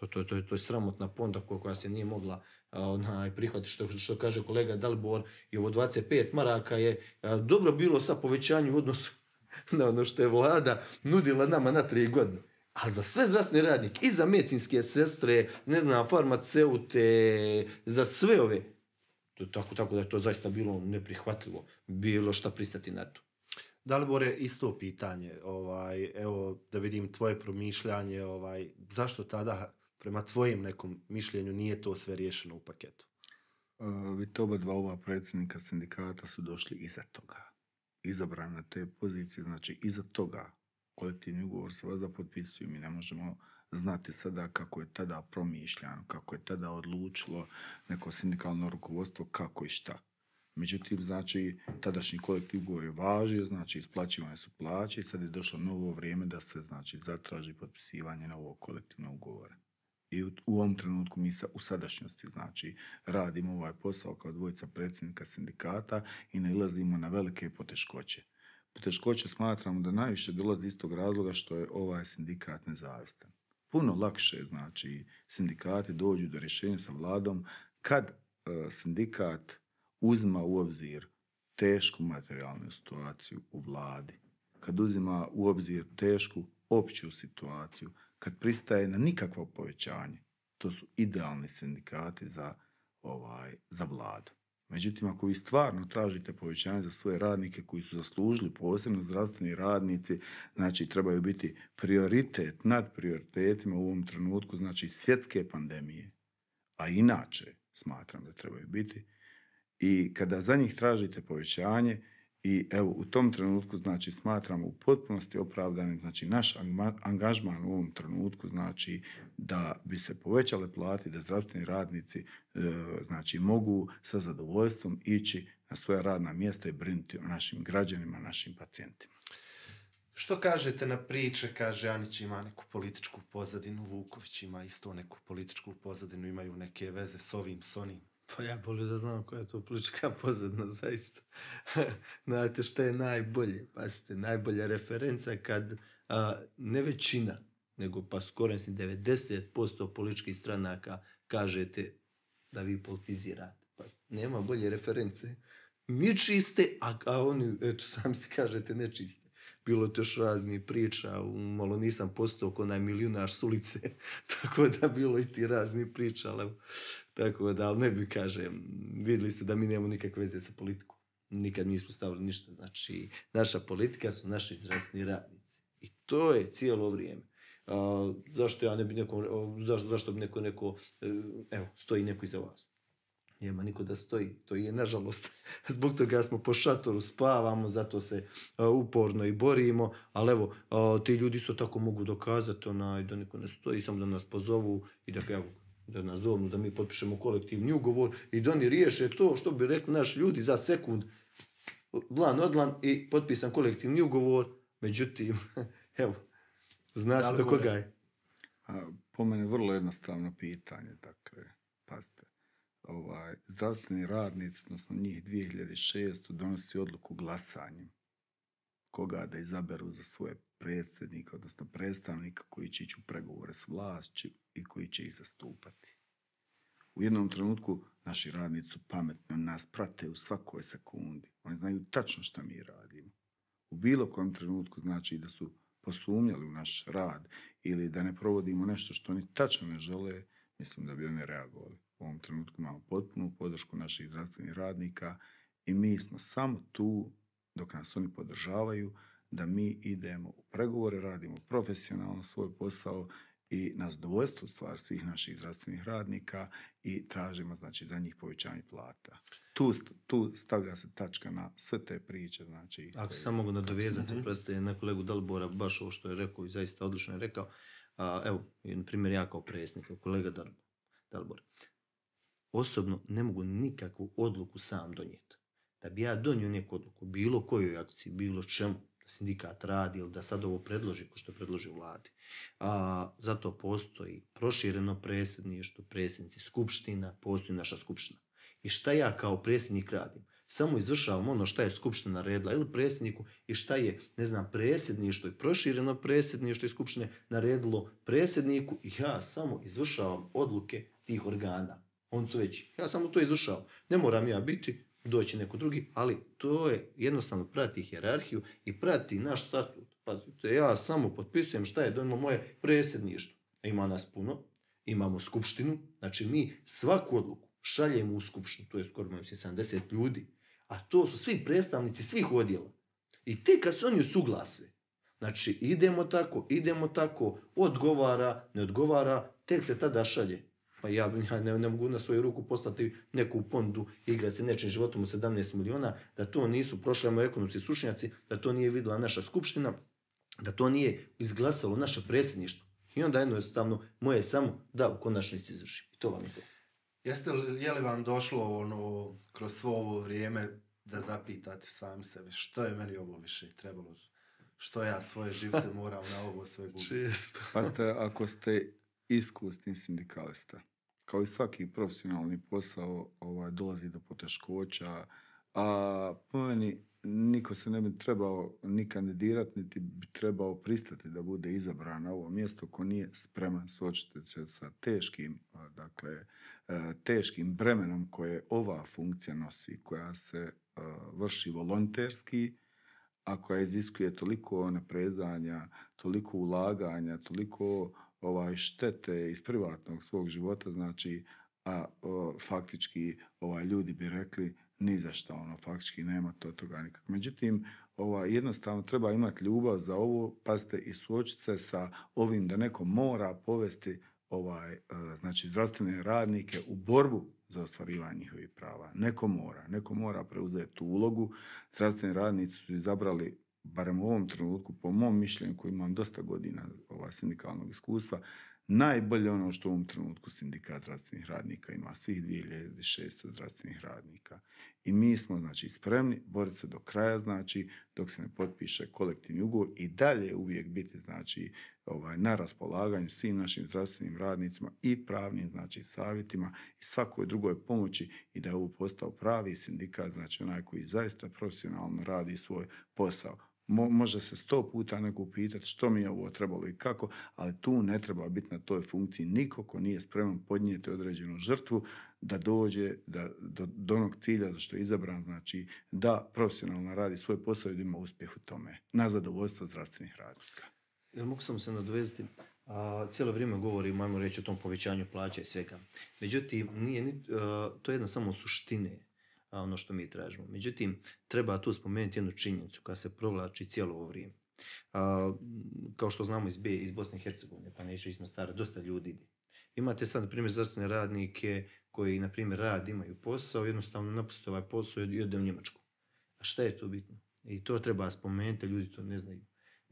To, to, je sramotna ponda koja se nije mogla onaj, prihvatiti, što, što kaže kolega Dalibor, i ovo 25 maraka je dobro bilo sa povećanjem u odnosu na ono što je vlada nudila nama na tri godine. A za sve zdravstvene radnike, i za medicinske sestre, ne znam, farmaceute, za sve ove, tako, tako da je to zaista bilo neprihvatljivo, bilo šta pristati na to. Dalibore, isto pitanje, ovaj, evo da vidim tvoje promišljanje, ovaj, zašto tada prema tvojem nekom mišljenju nije to sve riješeno u paketu? Vi oba dva ova predsjednika sindikata su došli iza toga. Izabrani na te pozicije, znači iza toga kolektivni ugovor se vas da Mi ne možemo znati sada kako je tada promišljano, kako je tada odlučilo neko sindikalno rukovodstvo, kako i šta. Međutim, znači, tadašnji kolektiv ugovor je važio, znači, isplaćivane su plaće i sad je došlo novo vrijeme da se, znači, zatraži potpisivanje novog kolektivnog ugovora i u, ovom trenutku mi u sadašnjosti znači radimo ovaj posao kao dvojica predsjednika sindikata i nailazimo na velike poteškoće. Poteškoće smatramo da najviše dolazi iz tog razloga što je ovaj sindikat nezavistan. Puno lakše znači sindikati dođu do rješenja sa vladom kad e, sindikat uzima u obzir tešku materijalnu situaciju u vladi, kad uzima u obzir tešku opću situaciju, kad pristaje na nikakvo povećanje. To su idealni sindikati za, ovaj, za vladu. Međutim, ako vi stvarno tražite povećanje za svoje radnike koji su zaslužili, posebno zdravstveni radnici, znači trebaju biti prioritet nad prioritetima u ovom trenutku, znači svjetske pandemije, a inače smatram da trebaju biti, i kada za njih tražite povećanje, i evo, u tom trenutku, znači, smatramo u potpunosti opravdanim, znači, naš angažman u ovom trenutku, znači, da bi se povećale plati, da zdravstveni radnici, e, znači, mogu sa zadovoljstvom ići na svoja radna mjesta i brinuti o našim građanima, našim pacijentima. Što kažete na priče, kaže Anić ima neku političku pozadinu, Vuković ima isto neku političku pozadinu, imaju neke veze s ovim, s onim. Pa ja volio da znam koja je to politička pozadna, zaista. Znate šta je najbolje? Pazite, najbolja referenca kad ne većina, nego pa skoro 90% političkih stranaka kažete da vi politizirate. Pazite, nema bolje reference. Ničiste, a, a oni, eto, sami ste kažete nečiste bilo je još raznih priča, malo nisam postao ko onaj milijunaš s ulice, tako da bilo i ti raznih priča, ali tako da, ne bi kažem, vidjeli ste da mi nemamo nikakve veze sa politikom. Nikad nismo stavili ništa, znači naša politika su naši zdravstveni radnici. I to je cijelo vrijeme. zašto ja ne bi neko, zašto, neko, neko, e, evo, stoji neko iza vas. Nema niko da stoji. To je nažalost. Zbog toga smo po šatoru spavamo, zato se e, uporno i borimo. Ali evo, e, ti ljudi isto tako mogu dokazati onaj, da niko ne stoji, samo da nas pozovu i da evo, da da mi potpišemo kolektivni ugovor i da oni riješe to što bi rekli naši ljudi za sekund. Dlan odlan i potpisan kolektivni ugovor. Međutim, evo, zna se do koga je. Po mene vrlo jednostavno pitanje, dakle, pazite ovaj, zdravstveni radnici, odnosno njih 2006. donosi odluku glasanjem koga da izaberu za svoje predsjednika, odnosno predstavnika koji će ići u pregovore s vlašću i koji će ih zastupati. U jednom trenutku naši radnici pametno nas prate u svakoj sekundi. Oni znaju tačno šta mi radimo. U bilo kojem trenutku znači da su posumnjali u naš rad ili da ne provodimo nešto što oni tačno ne žele, mislim da bi oni reagovali u ovom trenutku imamo potpunu podršku naših zdravstvenih radnika i mi smo samo tu dok nas oni podržavaju da mi idemo u pregovore, radimo profesionalno svoj posao i na zadovoljstvo stvar svih naših zdravstvenih radnika i tražimo znači za njih povećanje plata. Tu, tu stavlja se tačka na sve te priče. Znači, Ako samo mogu nadovezati, prosto mhm. na kolegu Dalbora, baš ovo što je rekao i zaista odlično je rekao, evo, primjer ja kao predsjednik, kolega Dalbor. Dalbor osobno ne mogu nikakvu odluku sam donijeti. Da bi ja donio neku odluku, bilo kojoj akciji, bilo čemu, da sindikat radi ili da sad ovo predloži ko što predloži vladi. zato postoji prošireno predsjedništvo, predsjednici skupština, postoji naša skupština. I šta ja kao predsjednik radim? Samo izvršavam ono šta je skupština naredila ili predsjedniku i šta je, ne znam, predsjedništvo i prošireno predsjedništvo i skupštine naredilo predsjedniku i ja samo izvršavam odluke tih organa on su veći. ja sam to izušao. ne moram ja biti, doći neko drugi, ali to je jednostavno prati hjerarhiju i prati naš statut. Pazite, ja samo potpisujem šta je donijelo moje predsjedništvo. Ima nas puno, imamo skupštinu, znači mi svaku odluku šaljemo u skupštinu, to je skoro 70 ljudi, a to su svi predstavnici svih odjela. I tek kad se oni usuglase, znači idemo tako, idemo tako, odgovara, ne odgovara, tek se tada šalje pa ja, ne, mogu na svoju ruku poslati neku pondu igrati se nečim životom od 17 miliona, da to nisu prošli moji ekonomski stručnjaci, da to nije vidjela naša skupština, da to nije izglasalo naše predsjedništvo. I onda jednostavno moje samo da u konačnici izvrši. I to vam je to. Jeste li, vam došlo ono, kroz svo ovo vrijeme da zapitate sam sebe što je meni ovo više trebalo? Što ja svoje živce moram na ovo sve gubiti? ako ste iskusni sindikalista, kao i svaki profesionalni posao ovaj, dolazi do poteškoća, a po meni niko se ne bi trebao ni kandidirati, niti bi trebao pristati da bude izabran na ovo mjesto ko nije spreman suočiti se sa teškim, dakle, e, teškim bremenom koje ova funkcija nosi, koja se e, vrši volonterski, a koja iziskuje toliko naprezanja, toliko ulaganja, toliko ovaj štete iz privatnog svog života, znači a faktički ovaj ljudi bi rekli ni za šta ono faktički nema to toga nikak. Međutim, ovaj, jednostavno treba imati ljubav za ovo, pazite i suočiti se sa ovim da neko mora povesti ovaj, e, znači zdravstvene radnike u borbu za ostvarivanje njihovih prava. Neko mora, neko mora preuzeti tu ulogu. Zdravstveni radnici su izabrali barem u ovom trenutku, po mom mišljenju koji imam dosta godina ovaj, sindikalnog iskustva, najbolje ono što u ovom trenutku sindikat zdravstvenih radnika ima, svih 2600 zdravstvenih radnika. I mi smo znači spremni boriti se do kraja, znači dok se ne potpiše kolektivni ugovor i dalje uvijek biti znači ovaj, na raspolaganju svim našim zdravstvenim radnicima i pravnim znači savjetima i svakoj drugoj pomoći i da je ovo postao pravi sindikat, znači onaj koji zaista profesionalno radi svoj posao Mo, može se sto puta neko upitati što mi je ovo trebalo i kako, ali tu ne treba biti na toj funkciji niko ko nije spreman podnijeti određenu žrtvu da dođe da, do, onog cilja za što je izabran, znači da profesionalno radi svoj posao i da ima uspjeh u tome, na zadovoljstvo zdravstvenih radnika. Ja mogu sam se nadvezati, a, cijelo vrijeme govori, ajmo reći o tom povećanju plaća i svega. Međutim, nije, to je jedna samo suštine ono što mi tražimo. Međutim, treba tu spomenuti jednu činjenicu koja se provlači cijelo ovo vrijeme. kao što znamo iz, iz Bosne i Hercegovine, pa neće na stare, dosta ljudi Imate sad, na primjer, zdravstvene radnike koji, na primjer, rad imaju posao, jednostavno napustite ovaj posao i ode u Njemačku. A šta je to bitno? I to treba spomenuti, ljudi to ne znaju.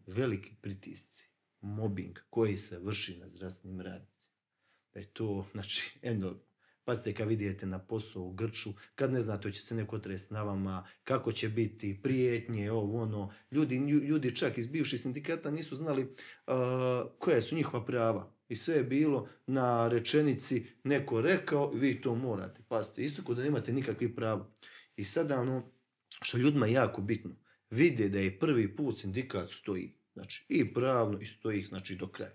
Veliki pritisci, mobbing koji se vrši na zdravstvenim radnicima. Da je to, znači, enormno. Pazite kad vidite na posao u Grču, kad ne znate hoće se neko tresti na vama, kako će biti prijetnje, ovo ono. Ljudi, čak iz bivših sindikata nisu znali uh, koja su njihova prava. I sve je bilo na rečenici neko rekao vi to morate. Pazite, isto kod da nemate nikakvih prava. I sada ono što ljudima jako bitno, vide da je prvi put sindikat stoji. Znači i pravno i stoji znači do kraja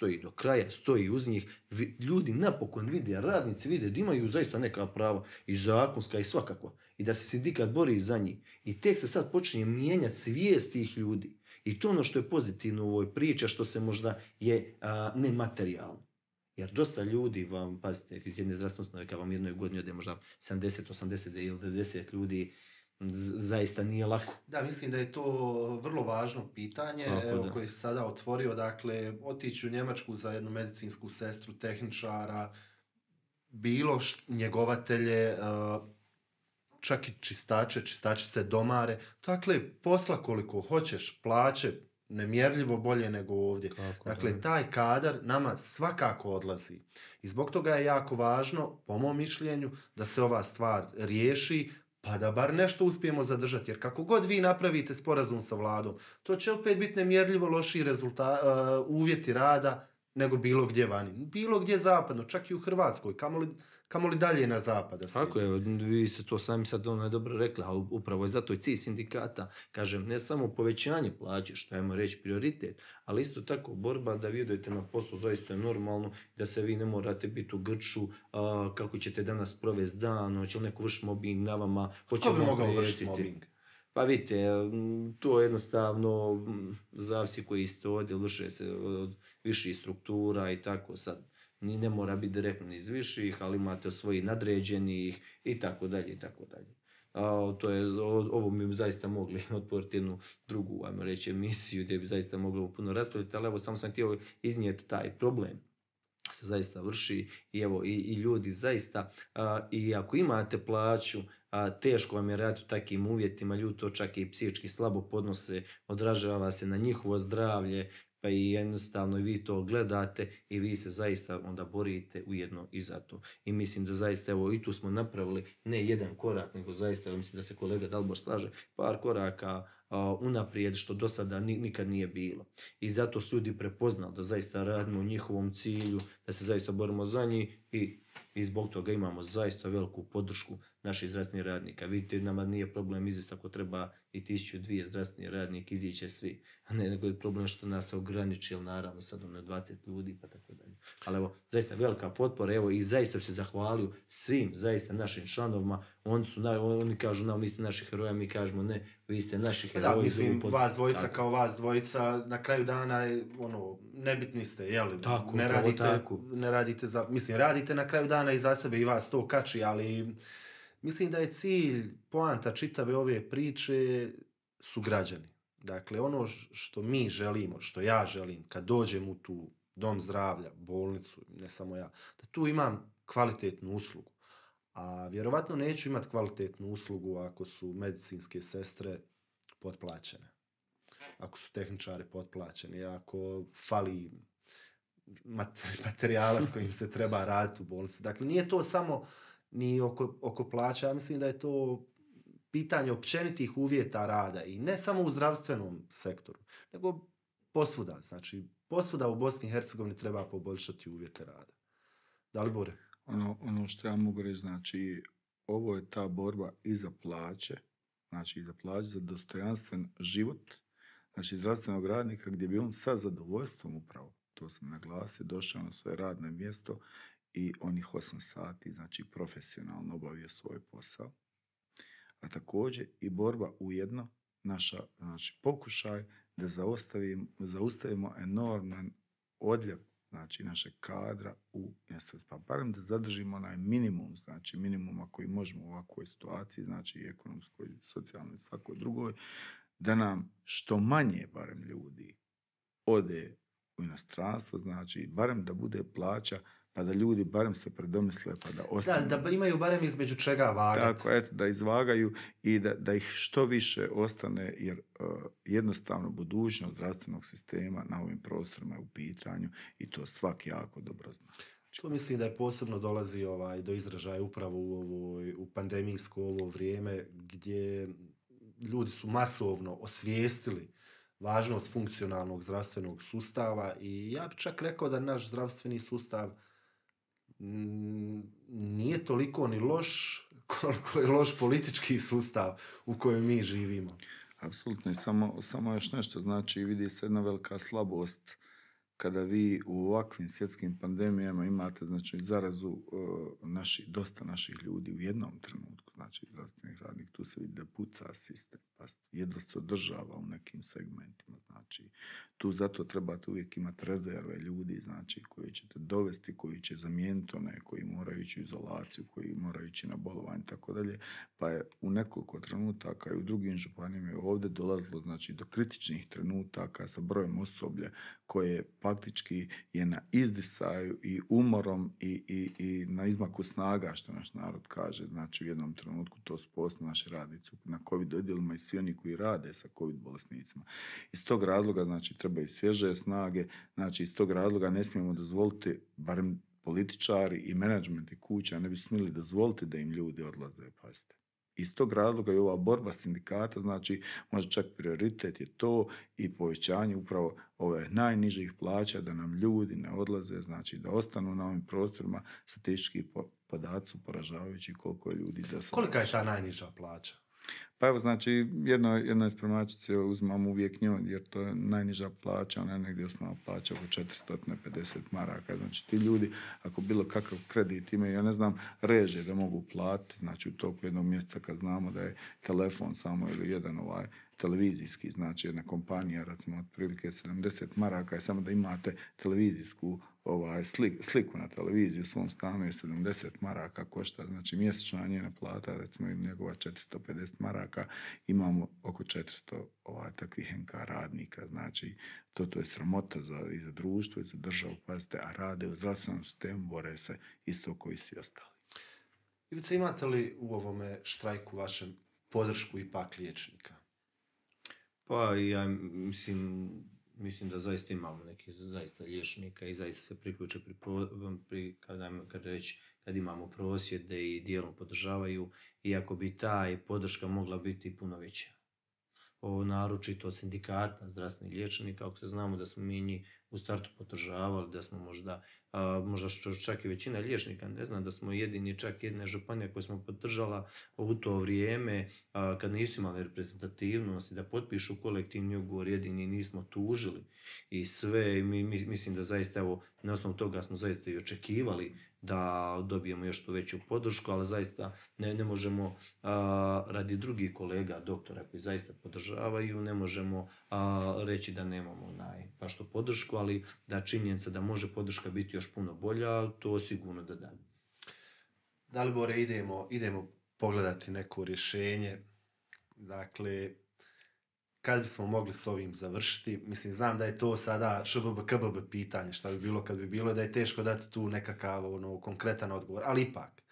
stoji do kraja, stoji uz njih. Ljudi napokon vide, radnici vide da imaju zaista neka prava i zakonska i svakako. I da se sindikat bori za njih. I tek se sad počinje mijenjati svijest tih ljudi. I to ono što je pozitivno u ovoj priči, što se možda je nematerijalno. Jer dosta ljudi vam, pazite, iz jedne zdravstvene ustanove, kad vam jednoj godini ode možda 70, 80 ili 90 ljudi zaista nije lako. Da, mislim da je to vrlo važno pitanje koje se sada otvorio. Dakle, otići u Njemačku za jednu medicinsku sestru, tehničara, bilo njegovatelje, e, čak i čistače, čistačice, domare. Dakle, posla koliko hoćeš, plaće, nemjerljivo bolje nego ovdje. dakle, taj kadar nama svakako odlazi. I zbog toga je jako važno, po mom mišljenju, da se ova stvar riješi, pa da bar nešto uspijemo zadržati. Jer kako god vi napravite sporazum sa vladom, to će opet biti nemjerljivo loši rezulta, e, uvjeti rada nego bilo gdje vani. Bilo gdje zapadno, čak i u Hrvatskoj. Kamoli kamoli dalje na zapada. Tako je, vi ste to sami sad ono je dobro rekli, ali upravo je zato i cilj sindikata, kažem, ne samo povećanje plaće, što ajmo reći prioritet, ali isto tako borba da vi idete na poslu, zaista je normalno, da se vi ne morate biti u grču, kako ćete danas provesti dan, hoće li neko vršiti mobbing na vama, hoće li mogao vršiti mobbing? Pa vidite, to jednostavno zavisi koji ste ovdje, vrše se od viših struktura i tako sad ni ne mora biti direktno iz viših, ali imate svoji nadređenih i tako dalje i tako dalje. to je, ovo mi bi zaista mogli otvoriti jednu drugu, ajmo reći, emisiju gdje bi zaista mogli puno raspraviti, ali evo samo sam htio iznijeti taj problem se zaista vrši i evo i, ljudi zaista i ako imate plaću a, teško vam je raditi u takvim uvjetima ljudi to čak i psihički slabo podnose odražava se na njihovo zdravlje pa i jednostavno vi to gledate i vi se zaista onda borite ujedno i za to. I mislim da zaista evo i tu smo napravili ne jedan korak, nego zaista mislim da se kolega Dalbor slaže par koraka unaprijed što do sada nikad nije bilo. I zato su ljudi prepoznali da zaista radimo u njihovom cilju, da se zaista borimo za njih i, zbog toga imamo zaista veliku podršku naših zdravstvenih radnika. Vidite, nama nije problem izvesti ako treba i tisuću dvije zdravstvenih radnika, iziće svi. A ne, nego je problem što nas se ograniči, jer naravno sad ono 20 ljudi pa tako dalje. Ali evo, zaista velika potpora, evo i zaista se zahvalio svim zaista našim članovima oni, su, na, oni kažu nam, vi ste naši heroja, mi kažemo ne, vi ste naši heroji. Da, mislim, vas dvojica kao vas dvojica, na kraju dana, ono, nebitni ste, jeli? Tako, ne Ne radite za, mislim, radite na kraju dana i za sebe i vas to kači, ali mislim da je cilj, poanta čitave ove priče su građani. Dakle, ono što mi želimo, što ja želim, kad dođem u tu dom zdravlja, bolnicu, ne samo ja, da tu imam kvalitetnu uslugu a vjerovatno neću imati kvalitetnu uslugu ako su medicinske sestre potplaćene. Ako su tehničari potplaćeni, ako fali materijala s kojim se treba raditi u bolnici. Dakle, nije to samo ni oko, oko plaća, ja mislim da je to pitanje općenitih uvjeta rada i ne samo u zdravstvenom sektoru, nego posvuda. Znači, posvuda u Bosni i Hercegovini treba poboljšati uvjete rada. Dalibore? ono, ono što ja mogu reći, znači, ovo je ta borba i za plaće, znači i za plaće, za dostojanstven život, znači zdravstvenog radnika gdje bi on sa zadovoljstvom upravo, to sam naglasio, došao na svoje radno mjesto i onih 8 sati, znači profesionalno obavio svoj posao. A također i borba ujedno, naša, znači pokušaj da zaustavimo, zaustavimo enorman odljev znači našeg kadra u mjesto pa barem da zadržimo onaj minimum, znači minimuma koji možemo u ovakvoj situaciji, znači i ekonomskoj, socijalnoj i svakoj drugoj, da nam što manje barem ljudi ode u inostranstvo, znači barem da bude plaća pa da ljudi barem se predomisle, pa da Da, imaju barem između čega vagati. Tako, da izvagaju i da, ih što više ostane, jer e, jednostavno budućnost zdravstvenog sistema na ovim prostorima je u pitanju i to svak jako dobro zna. To mislim da je posebno dolazi ovaj, do izražaja upravo u, ovoj, u pandemijsko ovo vrijeme gdje ljudi su masovno osvijestili važnost funkcionalnog zdravstvenog sustava i ja bih čak rekao da naš zdravstveni sustav Mm, nije toliko ni loš koliko je loš politički sustav u kojem mi živimo. Apsolutno i samo, samo još nešto znači vidi se jedna velika slabost kada vi u ovakvim svjetskim pandemijama imate znači zarazu e, naši, dosta naših ljudi u jednom trenutku, znači zdravstvenih radnik, tu se vidi da puca sistem. Pa jedva se održava u nekim segmentima. Znači, tu zato trebate uvijek imati rezerve ljudi, znači, koji ćete dovesti, koji će zamijeniti one koji moraju ići u izolaciju, koji moraju ići na bolovanje, tako dalje. Pa je u nekoliko trenutaka i u drugim županijama je ovdje dolazilo, znači, do kritičnih trenutaka sa brojem osoblja koje faktički je na izdisaju i umorom i, na izmaku snaga, što naš narod kaže. Znači, u jednom trenutku to su naši radnici na COVID odjelima i svi oni koji rade sa COVID bolesnicima. Iz tog razloga, znači, trebaju svježe snage, znači, iz tog razloga ne smijemo dozvoliti, barem političari i menadžment i kuća ne bi smjeli dozvoliti da im ljudi odlaze, pazite. Iz tog razloga i ova borba sindikata, znači možda čak prioritet je to i povećanje upravo ove najnižih plaća, da nam ljudi ne odlaze, znači da ostanu na ovim prostorima, statistički podaci su poražavajući koliko je ljudi da se... Kolika je ta najniža plaća? Pa evo, znači, jedno, iz spremačici uzimam uvijek nju, jer to je najniža plaća, ona je negdje osnovna plaća oko 450 maraka. Znači, ti ljudi, ako bilo kakav kredit imaju, ja ne znam, reže da mogu platiti, znači, u toku jednog mjeseca kad znamo da je telefon samo ili jedan ovaj televizijski, znači jedna kompanija, recimo otprilike 70 maraka je samo da imate televizijsku ovaj, sliku na televiziji u svom stanu je 70 maraka košta, znači mjesečna njena plata, recimo njegova 450 maraka, imamo oko 400 ovaj, takvih NK radnika, znači to, to je sramota za, i za društvo i za državu, pazite, a rade u zdravstvenom sistemu, bore se isto koji svi ostali. Ivica, imate li u ovome štrajku vašem podršku ipak liječnika? Pa ja mislim, mislim da zaista imamo nekih zaista liječnika i zaista se priključe pri, pri kada, kad, kad imamo prosvjede i dijelom podržavaju, iako bi ta podrška mogla biti puno veća o, naročito od sindikata zdravstvenih liječnika, ako se znamo da smo mi njih u startu podržavali, da smo možda, možda što čak i većina liječnika ne zna, da smo jedini čak jedna županija koje smo podržala u to vrijeme kad nisu imali reprezentativnost da potpišu kolektivni ugovor, jedini nismo tužili i sve, mi, mislim da zaista evo, na osnovu toga smo zaista i očekivali da dobijemo još tu veću podršku, ali zaista ne, možemo radi drugih kolega, doktora koji zaista podržavaju, ne možemo reći da nemamo naj, baš podršku, ali da činjenica da može podrška biti još puno bolja, to sigurno da da. Dalibore, idemo, idemo pogledati neko rješenje. Dakle, kad bismo mogli s ovim završiti, mislim znam da je to sada šbbkbb pitanje šta bi bilo kad bi bilo, da je teško dati tu nekakav ono, konkretan odgovor, ali ipak,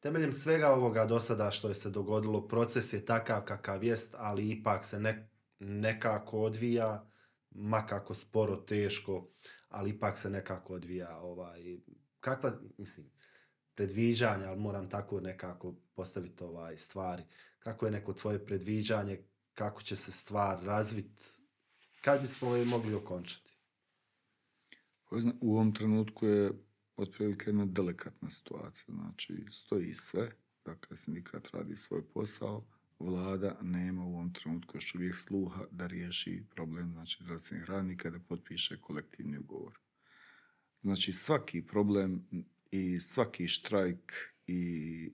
temeljem svega ovoga do sada što je se dogodilo, proces je takav kakav jest, ali ipak se nekako odvija, makako sporo, teško, ali ipak se nekako odvija ovaj, kakva, mislim, predviđanja, ali moram tako nekako postaviti ovaj, stvari. Kako je neko tvoje predviđanje, kako će se stvar razviti, kad bismo je mogli okončati? U ovom trenutku je otprilike jedna delikatna situacija. Znači, stoji sve, dakle, sindikat radi svoj posao, vlada nema u ovom trenutku još uvijek sluha da riješi problem znači, zdravstvenih radnika da potpiše kolektivni ugovor. Znači, svaki problem i svaki štrajk i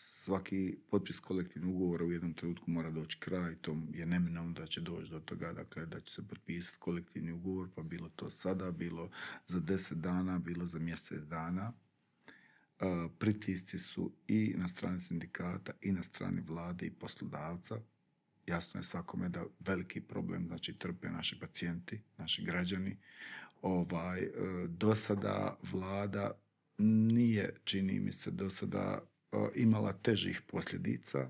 svaki potpis kolektivnog ugovora u jednom trenutku mora doći kraj, to je neminovno da će doći do toga, dakle, da će se potpisati kolektivni ugovor, pa bilo to sada, bilo za deset dana, bilo za mjesec dana. E, pritisci su i na strani sindikata i na strani vlade i poslodavca. Jasno je svakome da veliki problem znači trpe naši pacijenti, naši građani. Ovaj, e, do sada vlada nije, čini mi se, do sada E, imala težih posljedica,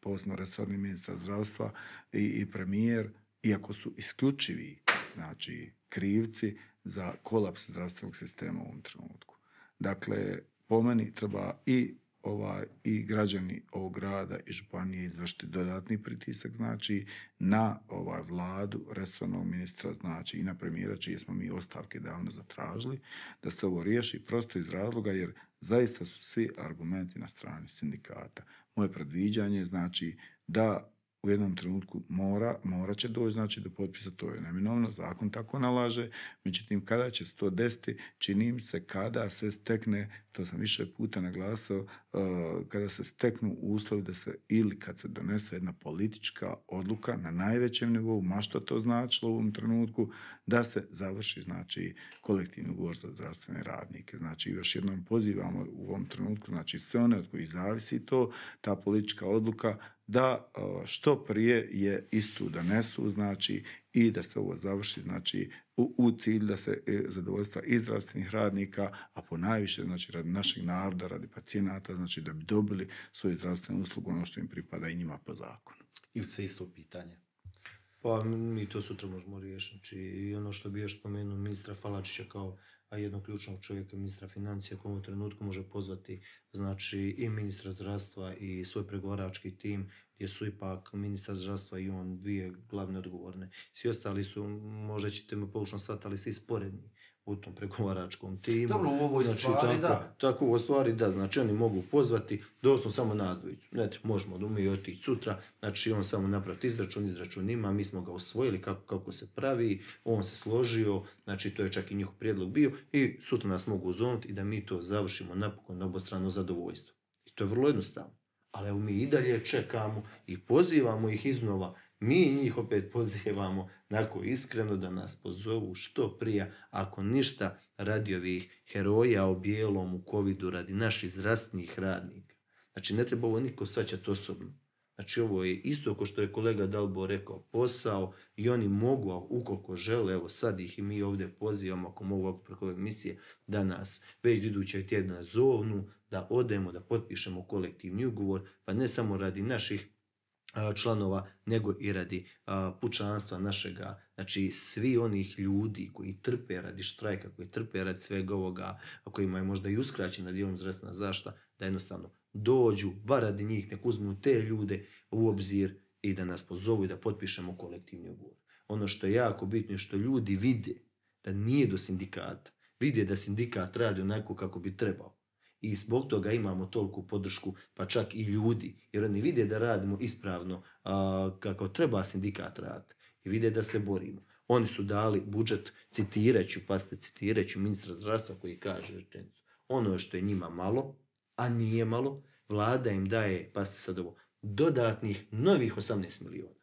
posno resorni ministar zdravstva i, premijer, iako su isključivi znači, krivci za kolaps zdravstvenog sistema u ovom trenutku. Dakle, po meni treba i ovaj i građani ovog grada i županije izvršiti dodatni pritisak znači na ovaj vladu resornog ministra znači i na premijera čije smo mi ostavke davno zatražili da se ovo riješi prosto iz razloga jer zaista su svi argumenti na strani sindikata. Moje predviđanje znači da u jednom trenutku mora, mora će doći znači do potpisa, to je neminovno, zakon tako nalaže, međutim kada će se to desiti, činim se kada se stekne, to sam više puta naglasao, e, kada se steknu uslovi da se ili kad se donese jedna politička odluka na najvećem nivou, ma što to značilo u ovom trenutku, da se završi znači kolektivni ugovor za zdravstvene radnike. Znači još jednom pozivamo u ovom trenutku, znači sve one od kojih zavisi to, ta politička odluka da što prije je istu donesu, znači i da se ovo završi, znači u, cilj da se e, zadovoljstva i radnika, a po najviše znači radi našeg naroda, radi pacijenata, znači da bi dobili svoju zdravstvenu uslugu, ono što im pripada i njima po zakonu. I se isto pitanje. Pa mi to sutra možemo riješiti. Znači, I ono što bi još spomenuo ministra Falačića kao a jednog ključnog čovjeka, ministra financija, koji u ovom trenutku može pozvati znači, i ministra zdravstva i svoj pregovarački tim, gdje su ipak ministar zdravstva i on dvije glavne odgovorne. Svi ostali su, možda ćete me poučno shvatiti, ali svi sporedni u tom pregovaračkom timu. Dobro, u ovoj znači, tako, da. Tako u stvari, da. Znači, oni mogu pozvati, doslovno samo nazvojicu. Znači, možemo da mi otići sutra, znači, on samo napraviti izračun, izračun ima, mi smo ga osvojili kako, kako se pravi, on se složio, znači, to je čak i njihov prijedlog bio i sutra nas mogu zonuti i da mi to završimo napokon na obostrano zadovoljstvo. I to je vrlo jednostavno. Ali evo mi i dalje čekamo i pozivamo ih iznova mi njih opet pozivamo nako iskreno da nas pozovu što prija, ako ništa radi ovih heroja o bijelom u covidu radi naših zdravstvenih radnika. Znači ne treba ovo niko svaćati osobno. Znači ovo je isto ko što je kolega Dalbo rekao posao i oni mogu, ukoliko žele, evo sad ih i mi ovdje pozivamo ako mogu preko ove misije da nas već idućeg tjedna zovnu, da odemo, da potpišemo kolektivni ugovor, pa ne samo radi naših članova, nego i radi pučanstva našega, znači svi onih ljudi koji trpe radi štrajka, koji trpe radi svega ovoga, kojima je možda i uskraćena dijelom zdravstvena zašta, da jednostavno dođu, bar radi njih, nek uzmu te ljude u obzir i da nas pozovu i da potpišemo kolektivni ugovor. Ono što je jako bitno je što ljudi vide da nije do sindikata, vide da sindikat radi onako kako bi trebao i zbog toga imamo toliku podršku, pa čak i ljudi, jer oni vide da radimo ispravno kako treba sindikat raditi i vide da se borimo. Oni su dali budžet, pa pazite, ću, ministra zdravstva koji kaže rečenicu, ono što je njima malo, a nije malo, vlada im daje, pazite sad ovo, dodatnih novih 18 milijuna.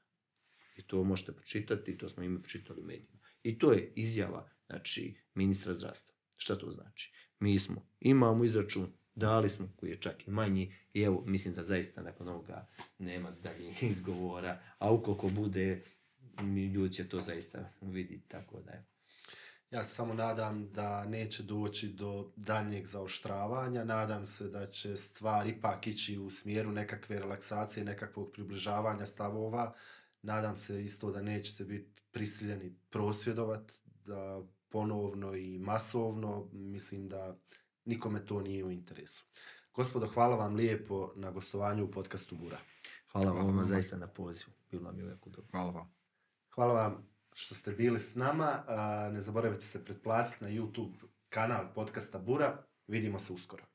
I to možete pročitati, to smo ime pročitali u medijima. I to je izjava znači, ministra zdravstva. Šta to znači? mi smo, imamo izračun, dali smo koji je čak i manji i evo mislim da zaista nakon ovoga nema daljih izgovora, a ukoliko bude ljudi će to zaista vidjeti tako da je. Ja se samo nadam da neće doći do daljnjeg zaoštravanja, nadam se da će stvari ipak ići u smjeru nekakve relaksacije, nekakvog približavanja stavova, nadam se isto da nećete biti prisiljeni prosvjedovati, da ponovno i masovno, mislim da nikome to nije u interesu. Gospodo, hvala vam lijepo na gostovanju u podcastu Bura. Hvala, vam zaista na pozivu. Bilo nam je uvijek dobro. Hvala vam. Hvala vam što ste bili s nama. Ne zaboravite se pretplatiti na YouTube kanal podcasta Bura. Vidimo se uskoro.